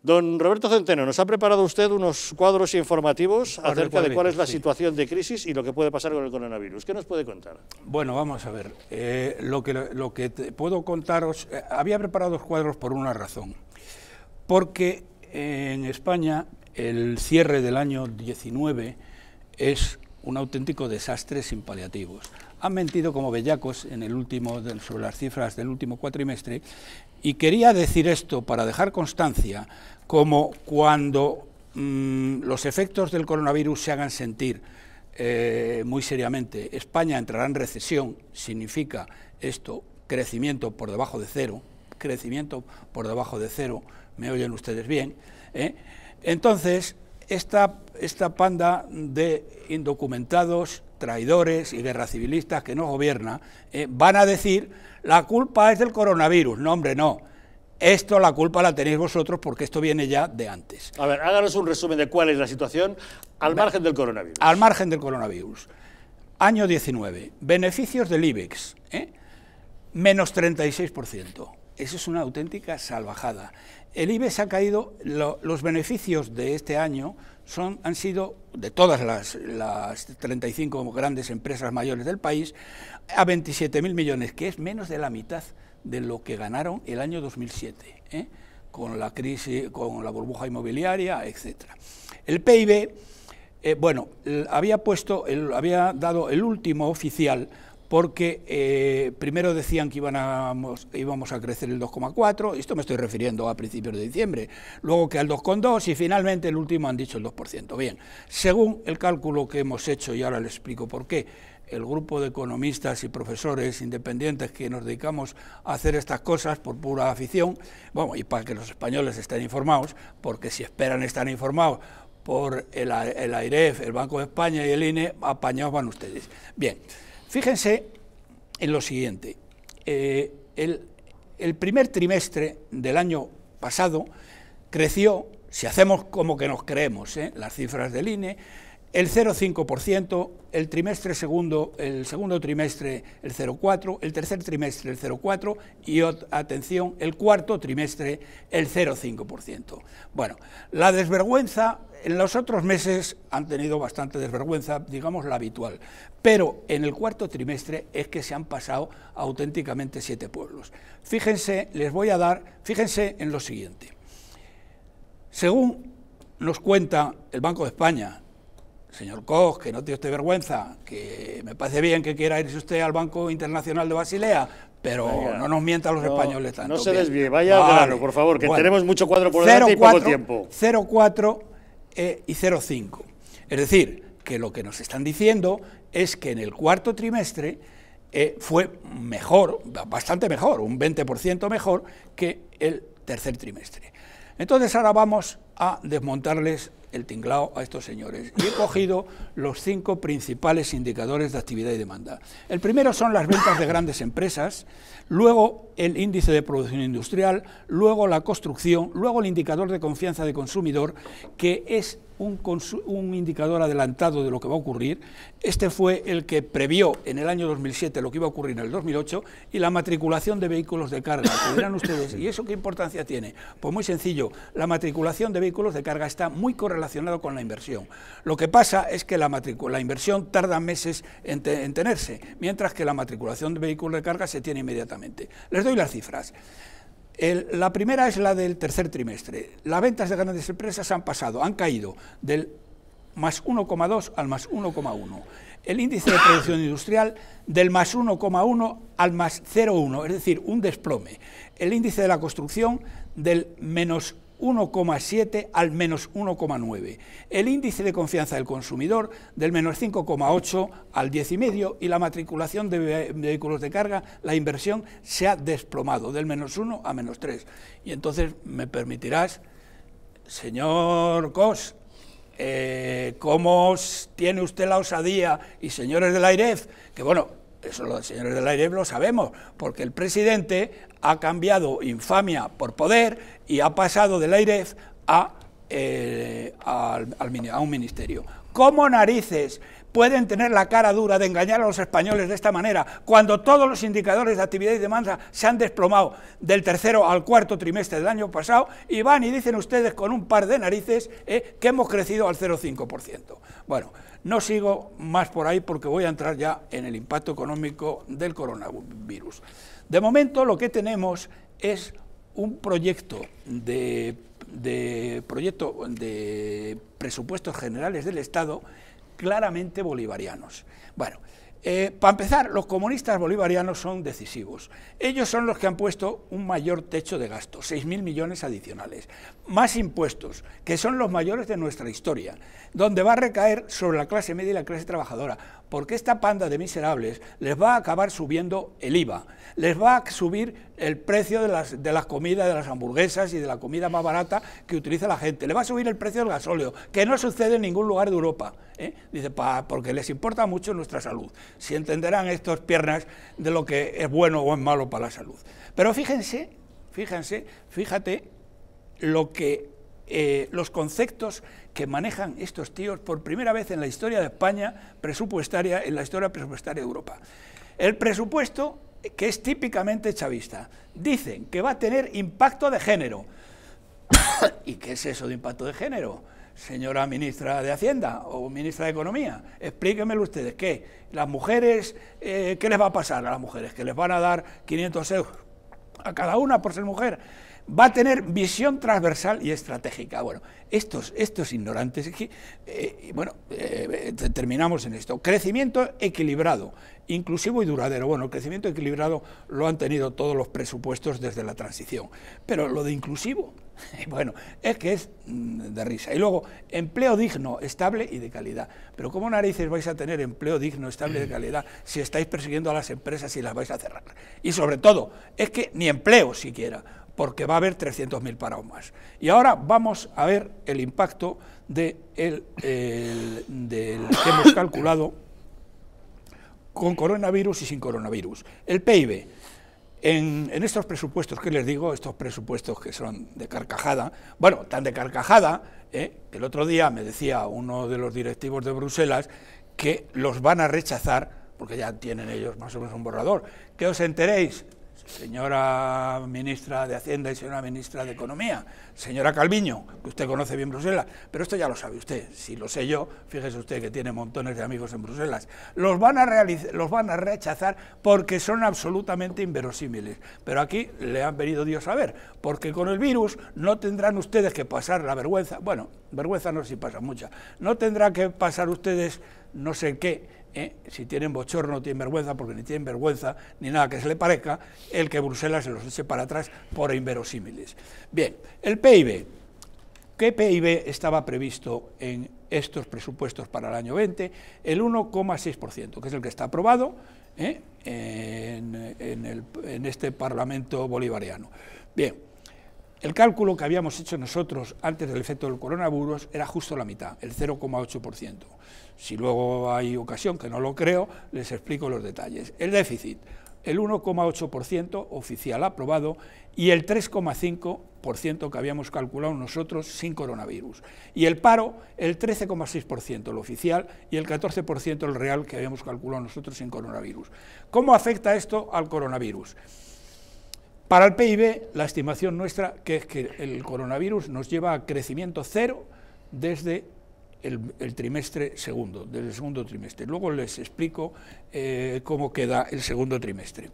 Don Roberto Centeno, nos ha preparado usted unos cuadros informativos acerca de cuál es la situación de crisis y lo que puede pasar con el coronavirus. ¿Qué nos puede contar? Bueno, vamos a ver. Eh, lo que, puedo contaros, eh, había preparado los cuadros por una razón. Porque eh, en España el cierre del año 19 es un auténtico desastre sin paliativos han mentido como bellacos en el último, sobre las cifras del último cuatrimestre. Y quería decir esto para dejar constancia, como cuando mm, los efectos del coronavirus se hagan sentir eh, muy seriamente, España entrará en recesión, significa esto crecimiento por debajo de cero, crecimiento por debajo de cero, me oyen ustedes bien, ¿Eh? entonces esta, esta panda de indocumentados traidores y guerra civilistas que no gobierna, eh, van a decir, la culpa es del coronavirus. No, hombre, no. Esto la culpa la tenéis vosotros porque esto viene ya de antes. A ver, háganos un resumen de cuál es la situación al margen del coronavirus. Al margen del coronavirus. Año 19. Beneficios del IBEX. ¿eh? Menos 36%. Eso es una auténtica salvajada. El IBEX ha caído, los beneficios de este año han sido, de todas las, 35 grandes empresas mayores del país, a 27.000 millones, que es menos de la mitad de lo que ganaron el año 2007, ¿eh? con la crisis, con la burbuja inmobiliaria, etc. El PIB, eh, bueno, había puesto, había dado el último oficial porque eh, primero decían que iban íbamos a crecer el 2,4, esto me estoy refiriendo a principios de diciembre, luego que al 2,2 y finalmente el último han dicho el 2%. Bien, según el cálculo que hemos hecho, y ahora les explico por qué, el grupo de economistas y profesores independientes que nos dedicamos a hacer estas cosas por pura afición, bueno, y para que los españoles estén informados, porque si esperan estar informados por el, el AIREF, el Banco de España y el INE, apañados van ustedes. Bien. Fíjense en lo siguiente. Eh, el, primer trimestre del año pasado creció, si hacemos como que nos creemos, ¿eh? las cifras del INE, el 0,5%, el trimestre segundo, el segundo trimestre el 0,4%, el tercer trimestre el 0,4% y, atención, el cuarto trimestre el 0,5%. Bueno, la desvergüenza, en los otros meses han tenido bastante desvergüenza, digamos la habitual, pero en el cuarto trimestre es que se han pasado auténticamente siete pueblos. Fíjense, les voy a dar, fíjense en lo siguiente. Según nos cuenta el Banco de España, señor Koch, que no tiene usted vergüenza, que me parece bien que quiera irse usted al Banco Internacional de Basilea, pero no nos mienta los españoles tanto. No se desvíe, vaya a grano, por favor, que tenemos mucho cuadro por y poco tiempo. 0,4 eh, y 0,5. Es decir, que lo que nos están diciendo es que en el cuarto trimestre eh, fue mejor, bastante mejor, un 20% mejor que el tercer trimestre. Entonces ahora vamos a desmontarles el tinglao a estos señores. Y he cogido los cinco principales indicadores de actividad y demanda. El primero son las ventas de grandes empresas, luego el índice de producción industrial, luego la construcción, luego el indicador de confianza de consumidor, que es un, indicador adelantado de lo que va a ocurrir. Este fue el que previó en el año 2007 lo que iba a ocurrir en el 2008 y la matriculación de vehículos de carga. ustedes, ¿y eso qué importancia tiene? Pues muy sencillo, la matriculación de vehículos de carga está muy correlacionada con la inversión. Lo que pasa es que la, la inversión tarda meses en tenerse, mientras que la matriculación de vehículos de carga se tiene inmediatamente. Les doy las cifras la primera es la del tercer trimestre. Las ventas de grandes empresas han pasado, han caído del más 1,2 al más 1,1. El índice de producción industrial del más 1,1 al más 0,1, es decir, un desplome. El índice de la construcción del menos 1,7 al menos 1,9, el índice de confianza del consumidor del menos 5,8 al 10,5 y la matriculación de vehículos de carga, la inversión se ha desplomado del menos 1 a menos 3. Y entonces me permitirás, señor Cos, eh, ¿cómo tiene usted la osadía y señores del AIREF? Que bueno, eso los señores del AIREF lo sabemos, porque el presidente ha cambiado infamia por poder y ha pasado del AIREF eh, a, un ministerio. ¿Cómo narices pueden tener la cara dura de engañar a los españoles de esta manera, cuando todos los indicadores de actividad y demanda se han desplomado del tercero al cuarto trimestre del año pasado, y van y dicen ustedes con un par de narices eh, que hemos crecido al 0,5%. Bueno, no sigo más por ahí porque voy a entrar ya en el impacto económico del coronavirus. De momento lo que tenemos es un proyecto de, de presupuestos generales del Estado claramente bolivarianos. Bueno, eh, para empezar, los comunistas bolivarianos son decisivos. Ellos son los que han puesto un mayor techo de gasto, 6.000 millones adicionales, más impuestos, que son los mayores de nuestra historia, donde va a recaer sobre la clase media y la clase trabajadora porque esta panda de miserables les va a acabar subiendo el IVA, les va a subir el precio de las, comidas, de las hamburguesas y de la comida más barata que utiliza la gente, le va a subir el precio del gasóleo, que no sucede en ningún lugar de Europa, ¿eh? dice, porque les importa mucho nuestra salud, si entenderán estos piernas de lo que es bueno o es malo para la salud. Pero fíjense, fíjense, fíjate lo que eh, los conceptos que manejan estos tíos por primera vez en la historia de España presupuestaria, en la historia presupuestaria de Europa. El presupuesto, que es típicamente chavista, dicen que va a tener impacto de género. ¿Y qué es eso de impacto de género? Señora ministra de Hacienda o ministra de Economía, explíquemelo ustedes, ¿qué? ¿Las mujeres, eh, qué les va a pasar a las mujeres? ¿Que les van a dar 500 euros a cada una por ser mujer? va a tener visión transversal y estratégica. Bueno, estos, estos ignorantes, aquí... Eh, eh, bueno, eh, terminamos en esto. Crecimiento equilibrado, inclusivo y duradero. Bueno, el crecimiento equilibrado lo han tenido todos los presupuestos desde la transición, pero lo de inclusivo, bueno, es que es mm, de risa. Y luego, empleo digno, estable y de calidad. Pero ¿cómo narices vais a tener empleo digno, estable y de calidad mm. si estáis persiguiendo a las empresas y las vais a cerrar? Y sobre todo, es que ni empleo siquiera porque va a haber 300.000 parados más. Y ahora vamos a ver el impacto de el, del que hemos calculado con coronavirus y sin coronavirus. El PIB, en, estos presupuestos que les digo, estos presupuestos que son de carcajada, bueno, tan de carcajada, ¿eh? que el otro día me decía uno de los directivos de Bruselas que los van a rechazar, porque ya tienen ellos más o menos un borrador, que os enteréis señora ministra de Hacienda y señora ministra de Economía, señora Calviño, que usted conoce bien Bruselas, pero esto ya lo sabe usted, si lo sé yo, fíjese usted que tiene montones de amigos en Bruselas, los van a, los van a rechazar porque son absolutamente inverosímiles, pero aquí le han venido Dios a ver, porque con el virus no tendrán ustedes que pasar la vergüenza, bueno, vergüenza no si pasa mucha, no tendrá que pasar ustedes no sé qué, ¿eh? si tienen bochorno, no tienen vergüenza, porque ni tienen vergüenza ni nada que se le parezca, el que Bruselas se los eche para atrás por inverosímiles. Bien, el PIB. ¿Qué PIB estaba previsto en estos presupuestos para el año 20? El 1,6%, que es el que está aprobado ¿eh? en, en este Parlamento bolivariano. Bien, el cálculo que habíamos hecho nosotros antes del efecto del coronavirus era justo la mitad, el 0,8%. Si luego hay ocasión, que no lo creo, les explico los detalles. El déficit, el 1,8% oficial aprobado y el 3,5% que habíamos calculado nosotros sin coronavirus. Y el paro, el 13,6% lo oficial y el 14% el real que habíamos calculado nosotros sin coronavirus. ¿Cómo afecta esto al coronavirus? Para el PIB, la estimación nuestra que es que el coronavirus nos lleva a crecimiento cero desde el, trimestre segundo, desde el segundo trimestre. Luego les explico eh, cómo queda el segundo trimestre.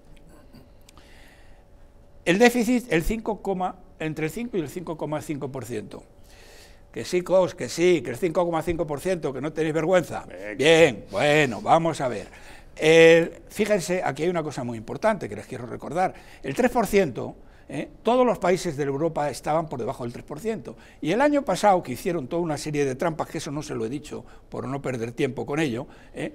El déficit, el 5, entre el 5 y el 5,5%. Que sí, Cos, que sí, que el 5,5%, que no tenéis vergüenza. Bien, bueno, vamos a ver. Eh, fíjense, aquí hay una cosa muy importante que les quiero recordar. El 3%, eh, todos los países de Europa estaban por debajo del 3%. Y el año pasado, que hicieron toda una serie de trampas, que eso no se lo he dicho por no perder tiempo con ello, eh,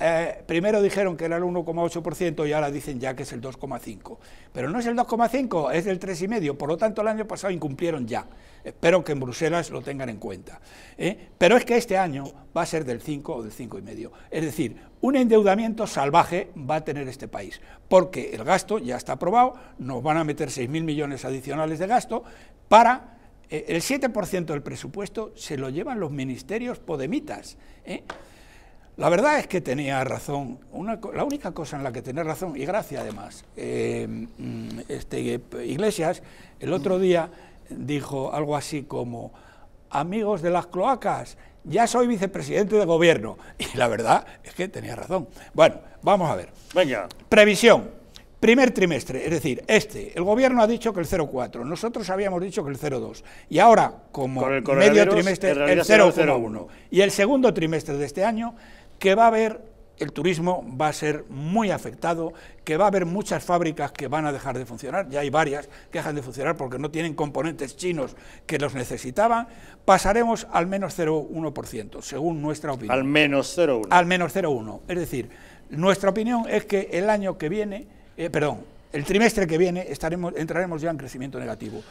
eh, primero dijeron que era el 1,8% y ahora dicen ya que es el 2,5%. Pero no es el 2,5%, es el 3,5%. Por lo tanto, el año pasado incumplieron ya. Espero que en Bruselas lo tengan en cuenta. ¿eh? Pero es que este año va a ser del 5 o del 5,5%. Es decir, un endeudamiento salvaje va a tener este país, porque el gasto ya está aprobado, nos van a meter 6.000 millones adicionales de gasto para eh, el 7% del presupuesto se lo llevan los ministerios podemitas. La verdad es que tenía razón, la única cosa en la que tenía razón, y gracia además, eh, mm, este, Iglesias el otro día dijo algo así como, amigos de las cloacas, ya soy vicepresidente de gobierno. Y la verdad es que tenía razón. Bueno, vamos a ver. Venga. Previsión. Primer trimestre, es decir, este, el gobierno ha dicho que el 0,4, nosotros habíamos dicho que el 0,2, y ahora, como medio trimestre, el 001, Y el segundo trimestre de este año, que va a haber el turismo va a ser muy afectado, que va a haber muchas fábricas que van a dejar de funcionar, ya hay varias que dejan de funcionar porque no tienen componentes chinos que los necesitaban, pasaremos al menos 0,1%, según nuestra opinión. Al menos 0,1. Al menos 0,1. Es decir, nuestra opinión es que el año que viene, eh, perdón, el trimestre que viene estaremos, entraremos ya en crecimiento negativo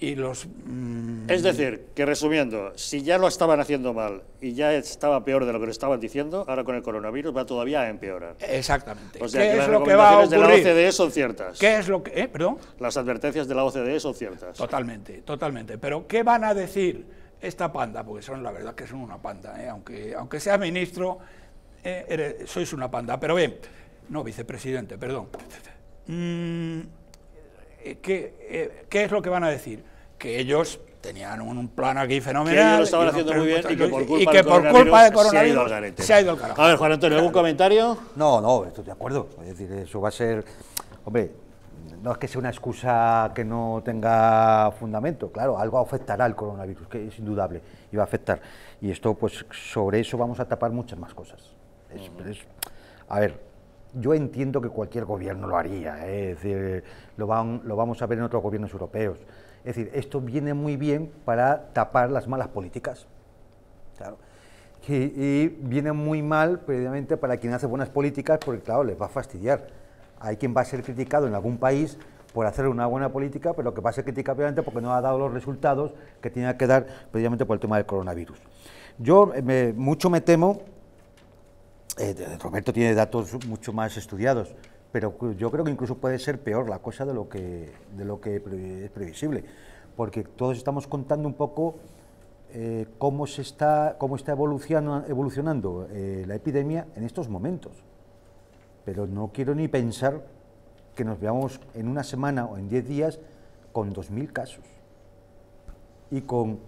y los... Mm, es decir, que resumiendo, si ya lo estaban haciendo mal y ya estaba peor de lo que lo estaban diciendo, ahora con el coronavirus va todavía a empeorar. Exactamente. es las lo que va a ocurrir? de la OCDE son ciertas. ¿Qué es lo que...? Eh, ¿Perdón? Las advertencias de la OCDE son ciertas. Totalmente, totalmente. Pero ¿qué van a decir esta panda? Porque son, la verdad, que son una panda. Eh. Aunque, aunque sea ministro, eh, sois una panda. Pero bien, no, vicepresidente, perdón. Mmm... Eh, ¿qué, eh, ¿qué es lo que van a decir? Que ellos tenían un, plan aquí fenomenal. Que lo estaban haciendo muy bien y que por culpa, que por culpa de coronavirus se ha ido al carajo. A ver, Juan Antonio, ¿algún comentario? No, no, estoy de acuerdo. Es decir, eso va a ser... Hombre, no es que sea una excusa que no tenga fundamento, claro, algo afectará al coronavirus, que es indudable, y va a afectar. Y esto, pues sobre eso vamos a tapar muchas más cosas. a ver, yo entiendo que cualquier gobierno lo haría, ¿eh? es decir, lo, vamos a ver en otros gobiernos europeos. Es decir, esto viene muy bien para tapar las malas políticas. Claro. Y, viene muy mal previamente, para quien hace buenas políticas porque, claro, les va a fastidiar. Hay quien va a ser criticado en algún país por hacer una buena política, pero que va a ser criticado previamente, porque no ha dado los resultados que tenía que dar previamente, por el tema del coronavirus. Yo eh, mucho me temo eh, Roberto tiene datos mucho más estudiados, pero yo creo que incluso puede ser peor la cosa de lo que, de lo que es previsible, porque todos estamos contando un poco eh, cómo, se está, cómo está evolucionando, eh, la epidemia en estos momentos. Pero no quiero ni pensar que nos veamos en una semana o en 10 días con 2.000 casos y con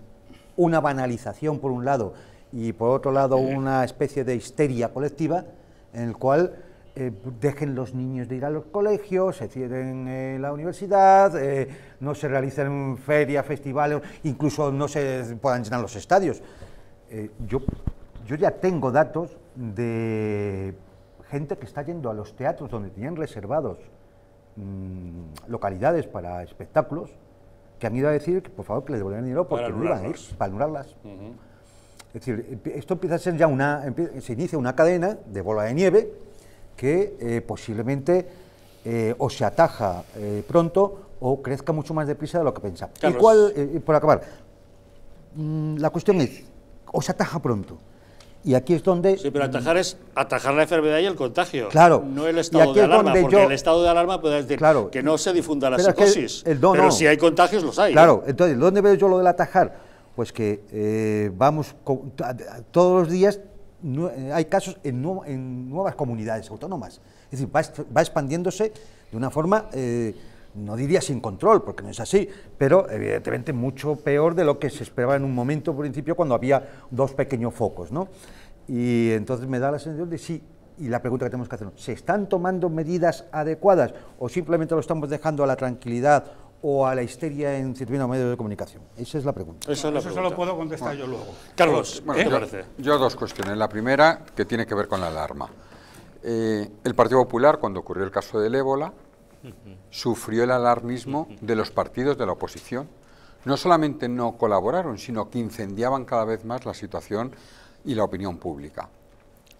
una banalización, por un lado, y por otro lado una especie de histeria colectiva en el cual eh, dejen los niños de ir a los colegios, se cierren eh, la universidad, eh, no se realicen ferias, festivales, incluso no se puedan llenar los estadios. yo, yo ya tengo datos de gente que está yendo a los teatros donde tenían reservados mm, localidades para espectáculos, que han ido a decir que por favor que les devolvieran dinero porque No iban a ir, para anularlas. Es decir, esto empieza a ser ya una, se inicia una cadena de bola de nieve que eh, posiblemente eh, o se ataja eh, pronto o crezca mucho más deprisa de lo que pensaba. ¿Y cuál, por acabar, mm, la cuestión es, o se ataja pronto. Y aquí es donde... Sí, pero atajar es atajar la enfermedad y el contagio. Claro. No el estado de alarma, porque el estado de alarma puede decir que no se difunda la psicosis. pero si hay contagios, los hay. Claro, entonces, ¿dónde veo yo lo del atajar? pues que eh, vamos todos los días eh, hay casos en, nuevas comunidades autónomas. Es decir, va, expandiéndose de una forma, eh, no diría sin control, porque no es así, pero evidentemente mucho peor de lo que se esperaba en un momento, por principio, cuando había dos pequeños focos. ¿no? Y entonces me da la sensación de sí, y la pregunta que tenemos que hacer: ¿se están tomando medidas adecuadas o simplemente lo estamos dejando a la tranquilidad o a la histeria en o medios de comunicación? Esa es la pregunta. Eso se solo puedo contestar yo luego. Carlos, pues, bueno, te parece? Yo dos cuestiones. La primera, que tiene que ver con la alarma. Eh, el Partido Popular, cuando ocurrió el caso del ébola, sufrió el alarmismo de los partidos de la oposición. No solamente no colaboraron, sino que incendiaban cada vez más la situación y la opinión pública.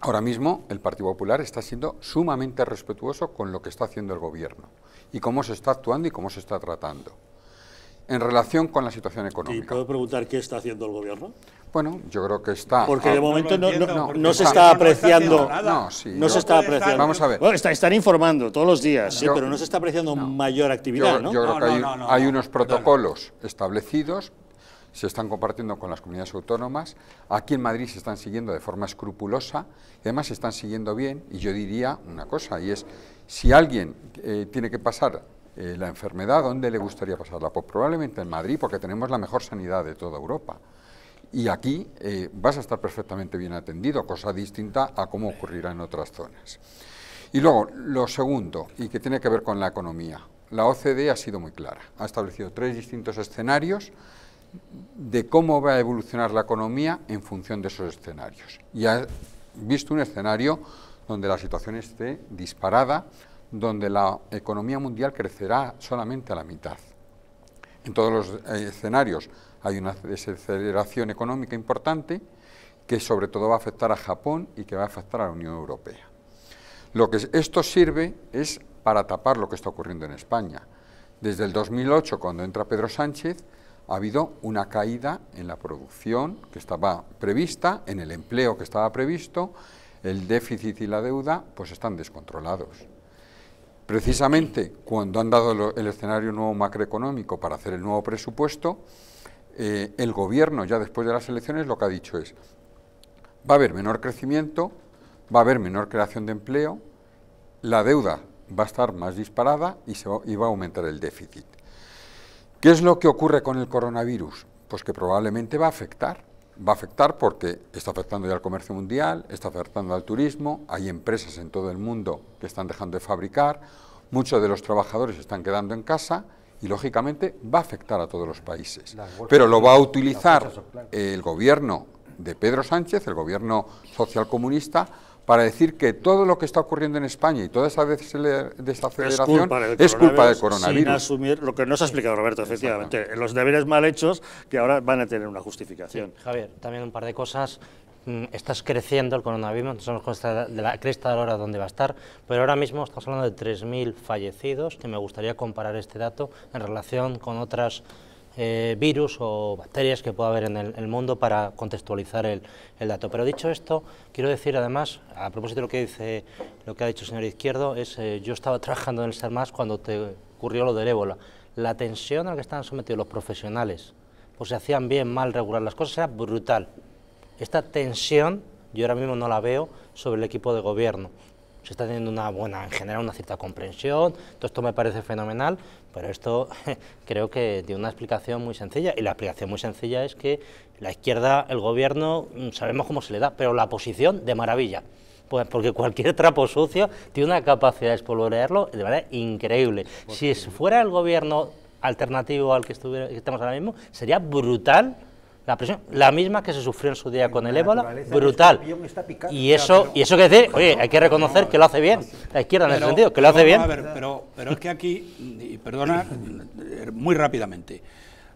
Ahora mismo el Partido Popular está siendo sumamente respetuoso con lo que está haciendo el gobierno y cómo se está actuando y cómo se está tratando. En relación con la situación económica. ¿Y puedo preguntar qué está haciendo el gobierno? Bueno, yo creo que está. Porque de ah, momento no, se está apreciando. No, sí, no se está apreciando. Vamos a ver. están informando todos los días, pero no se está apreciando mayor actividad, yo, ¿no? Yo creo que hay, unos protocolos establecidos, se están compartiendo con las comunidades autónomas. Aquí en Madrid se están siguiendo de forma escrupulosa y además se están siguiendo bien. Y yo diría una cosa, y es si alguien eh, tiene que pasar eh, la enfermedad, ¿dónde le gustaría pasarla? Pues probablemente en Madrid, porque tenemos la mejor sanidad de toda Europa. Y aquí eh, vas a estar perfectamente bien atendido, cosa distinta a cómo ocurrirá en otras zonas. Y luego, lo segundo, y que tiene que ver con la economía. La OCDE ha sido muy clara, ha establecido tres distintos escenarios de cómo va a evolucionar la economía en función de esos escenarios. Y ha visto un escenario donde la situación esté disparada, donde la economía mundial crecerá solamente a la mitad. En todos los eh, escenarios hay una desaceleración económica importante que sobre todo va a afectar a Japón y que va a afectar a la Unión Europea. Lo que esto sirve es para tapar lo que está ocurriendo en España. Desde el 2008, cuando entra Pedro Sánchez, ha habido una caída en la producción que estaba prevista, en el empleo que estaba previsto el déficit y la deuda pues están descontrolados. Precisamente cuando han dado el escenario nuevo macroeconómico para hacer el nuevo presupuesto, eh, el gobierno ya después de las elecciones lo que ha dicho es, va a haber menor crecimiento, va a haber menor creación de empleo, la deuda va a estar más disparada y, se y va a aumentar el déficit. ¿Qué es lo que ocurre con el coronavirus? Pues que probablemente va a afectar va a afectar porque está afectando ya al comercio mundial, está afectando al turismo, hay empresas en todo el mundo que están dejando de fabricar, muchos de los trabajadores están quedando en casa y lógicamente va a afectar a todos los países. Pero lo va a utilizar el gobierno de Pedro Sánchez, el gobierno socialcomunista, para decir que todo lo que está ocurriendo en España y toda esa desaceleración es culpa del, es culpa del coronavirus. Sin asumir lo que nos ha explicado Roberto, efectivamente, los deberes mal hechos que ahora van a tener una justificación. Javier, también un par de cosas. Mm, estás creciendo el coronavirus, somos consta de la cresta de la hora donde va a estar, pero ahora mismo estamos hablando de 3.000 fallecidos, que me gustaría comparar este dato en relación con otras eh, virus o bacterias que pueda haber en el, mundo para contextualizar el, dato. Pero dicho esto, quiero decir además, a propósito de lo que, dice, lo que ha dicho el señor Izquierdo, es eh, yo estaba trabajando en el SERMAS cuando te ocurrió lo del ébola. La tensión a la que estaban sometidos los profesionales, pues se hacían bien, mal, regular, las cosas era brutal. Esta tensión yo ahora mismo no la veo sobre el equipo de gobierno se está teniendo una buena, en general, una cierta comprensión, todo esto me parece fenomenal, pero esto creo que tiene una explicación muy sencilla, y la explicación muy sencilla es que la izquierda, el gobierno, mm, sabemos cómo se le da, pero la posición de maravilla. Pues porque cualquier trapo sucio tiene una capacidad de espolvorearlo de manera increíble. Si fuera el gobierno alternativo al que, que estamos ahora mismo, sería brutal la presión, la misma que se sufrió en su día con el ébola, brutal. y eso, y eso que decir, oye, hay que reconocer que lo hace bien, la izquierda en ese sentido, que lo hace bien. A ver, pero, pero es que aquí, y perdona, muy rápidamente,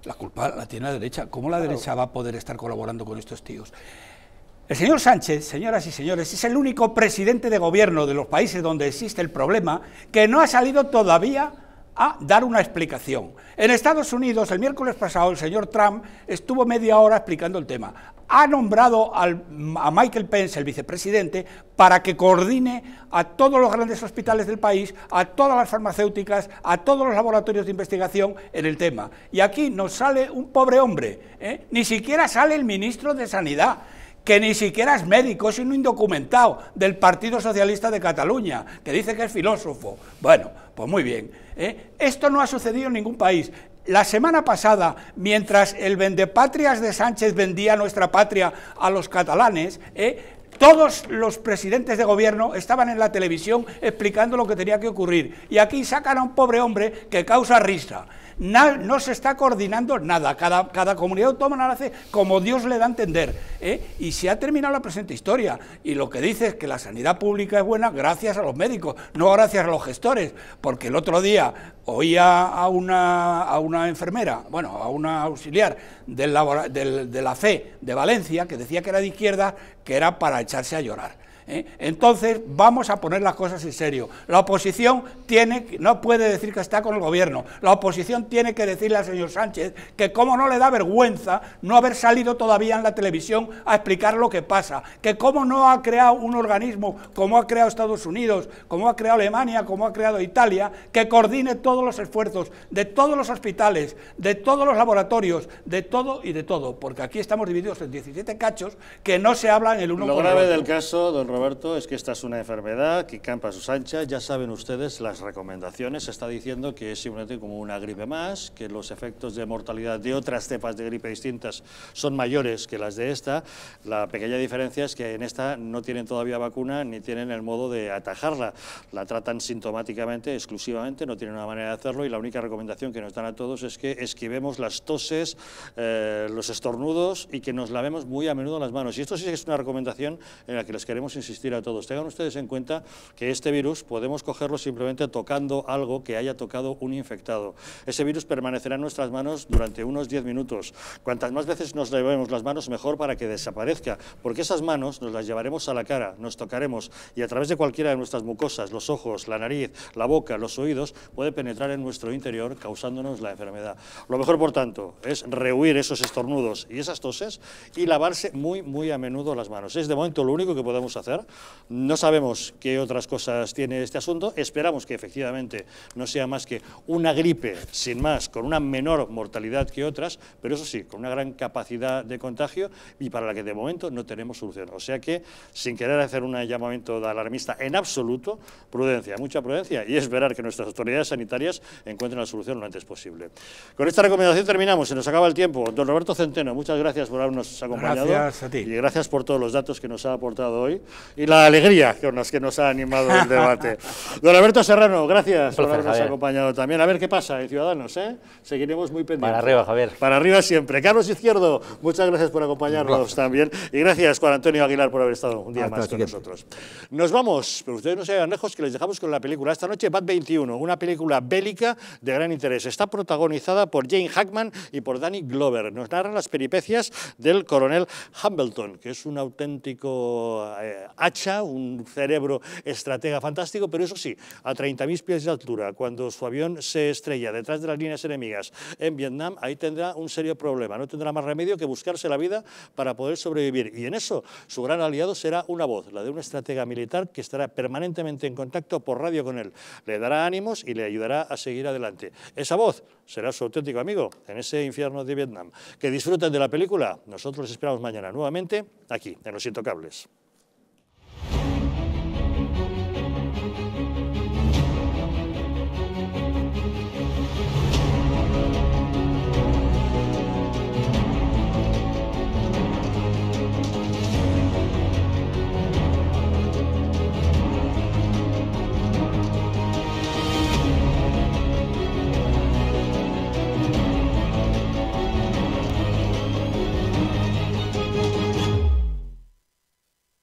la culpa la tiene la derecha. ¿Cómo la derecha va a poder estar colaborando con estos tíos? El señor Sánchez, señoras y señores, es el único presidente de gobierno de los países donde existe el problema que no ha salido todavía a dar una explicación. En Estados Unidos, el miércoles pasado, el señor Trump estuvo media hora explicando el tema. Ha nombrado a Michael Pence, el vicepresidente, para que coordine a todos los grandes hospitales del país, a todas las farmacéuticas, a todos los laboratorios de investigación en el tema. Y aquí nos sale un pobre hombre, ¿eh? ni siquiera sale el ministro de Sanidad que ni siquiera es médico, es un indocumentado del Partido Socialista de Cataluña, que dice que es filósofo. Bueno, pues muy bien. ¿eh? Esto no ha sucedido en ningún país. La semana pasada, mientras el vendepatrias de Sánchez vendía nuestra patria a los catalanes, ¿eh? Todos los presidentes de gobierno estaban en la televisión explicando lo que tenía que ocurrir. Y aquí sacan a un pobre hombre que causa risa no se está coordinando nada, cada, comunidad autónoma la hace como Dios le da a entender. ¿eh? Y se ha terminado la presente historia. Y lo que dice es que la sanidad pública es buena gracias a los médicos, no gracias a los gestores, porque el otro día oía a una, enfermera, bueno, a una auxiliar de la FE de Valencia, que decía que era de izquierda, que era para echarse a llorar. ¿eh? Entonces vamos a poner las cosas en serio. La oposición tiene, no puede decir que está con el gobierno. La oposición tiene que decirle al señor Sánchez que cómo no le da vergüenza no haber salido todavía en la televisión a explicar lo que pasa, que cómo no ha creado un organismo como ha creado Estados Unidos, como ha creado Alemania, como ha creado Italia, que coordine todos los esfuerzos de todos los hospitales, de todos los laboratorios, de todo y de todo, porque aquí estamos divididos en 17 cachos que no se hablan el uno con el otro. del caso, don Roberto, es que esta es una enfermedad que campa a sus anchas. Ya saben ustedes las recomendaciones. Se está diciendo que es simplemente como una gripe más, que los efectos de mortalidad de otras cepas de gripe distintas son mayores que las de esta. La pequeña diferencia es que en esta no tienen todavía vacuna ni tienen el modo de atajarla. La tratan sintomáticamente, exclusivamente, no tienen una manera de hacerlo y la única recomendación que nos dan a todos es que esquivemos las toses, eh, los estornudos y que nos lavemos muy a menudo las manos. Y esto sí es una recomendación en la que les queremos insistir a todos. Tengan ustedes en cuenta que este virus podemos cogerlo simplemente tocando algo que haya tocado un infectado. Ese virus permanecerá en nuestras manos durante unos 10 minutos. Cuantas más veces nos llevemos las manos, mejor para que desaparezca, porque esas manos nos las llevaremos a la cara, nos tocaremos y a través de cualquiera de nuestras mucosas, los ojos, la nariz, la boca, los oídos, puede penetrar en nuestro interior causándonos la enfermedad. Lo mejor, por tanto, es rehuir esos estornudos y esas toses y lavarse muy, muy a menudo las manos. Es de momento lo único que podemos hacer no sabemos qué otras cosas tiene este asunto. Esperamos que efectivamente no sea más que una gripe, sin más, con una menor mortalidad que otras, pero eso sí, con una gran capacidad de contagio y para la que de momento no tenemos solución. O sea que, sin querer hacer un llamamiento de alarmista en absoluto, prudencia, mucha prudencia y esperar que nuestras autoridades sanitarias encuentren la solución lo antes posible. Con esta recomendación terminamos, se nos acaba el tiempo. Don Roberto Centeno, muchas gracias por habernos acompañado. Gracias a ti. Y gracias por todos los datos que nos ha aportado hoy y la alegría con las que nos ha animado el debate. Don Alberto Serrano, gracias por habernos acompañado también. A ver qué pasa eh, Ciudadanos, ¿eh? Seguiremos muy pendientes. Para arriba, Javier. Para arriba siempre. Carlos Izquierdo, muchas gracias por acompañarnos también. Y gracias, Juan Antonio Aguilar, por haber estado un día más con nosotros. Nos vamos, pero ustedes no se vayan lejos, que les dejamos con la película esta noche, Bad 21, una película bélica de gran interés. Está protagonizada por Jane Hackman y por Danny Glover. Nos narran las peripecias del coronel Hambleton, que es un auténtico... Eh, hacha, un cerebro estratega fantástico, pero eso sí, a 30.000 pies de altura, cuando su avión se estrella detrás de las líneas enemigas en Vietnam, ahí tendrá un serio problema, no tendrá más remedio que buscarse la vida para poder sobrevivir. Y en eso su gran aliado será una voz, la de un estratega militar que estará permanentemente en contacto por radio con él. Le dará ánimos y le ayudará a seguir adelante. Esa voz será su auténtico amigo en ese infierno de Vietnam. Que disfruten de la película. Nosotros los esperamos mañana nuevamente aquí, en Los Intocables.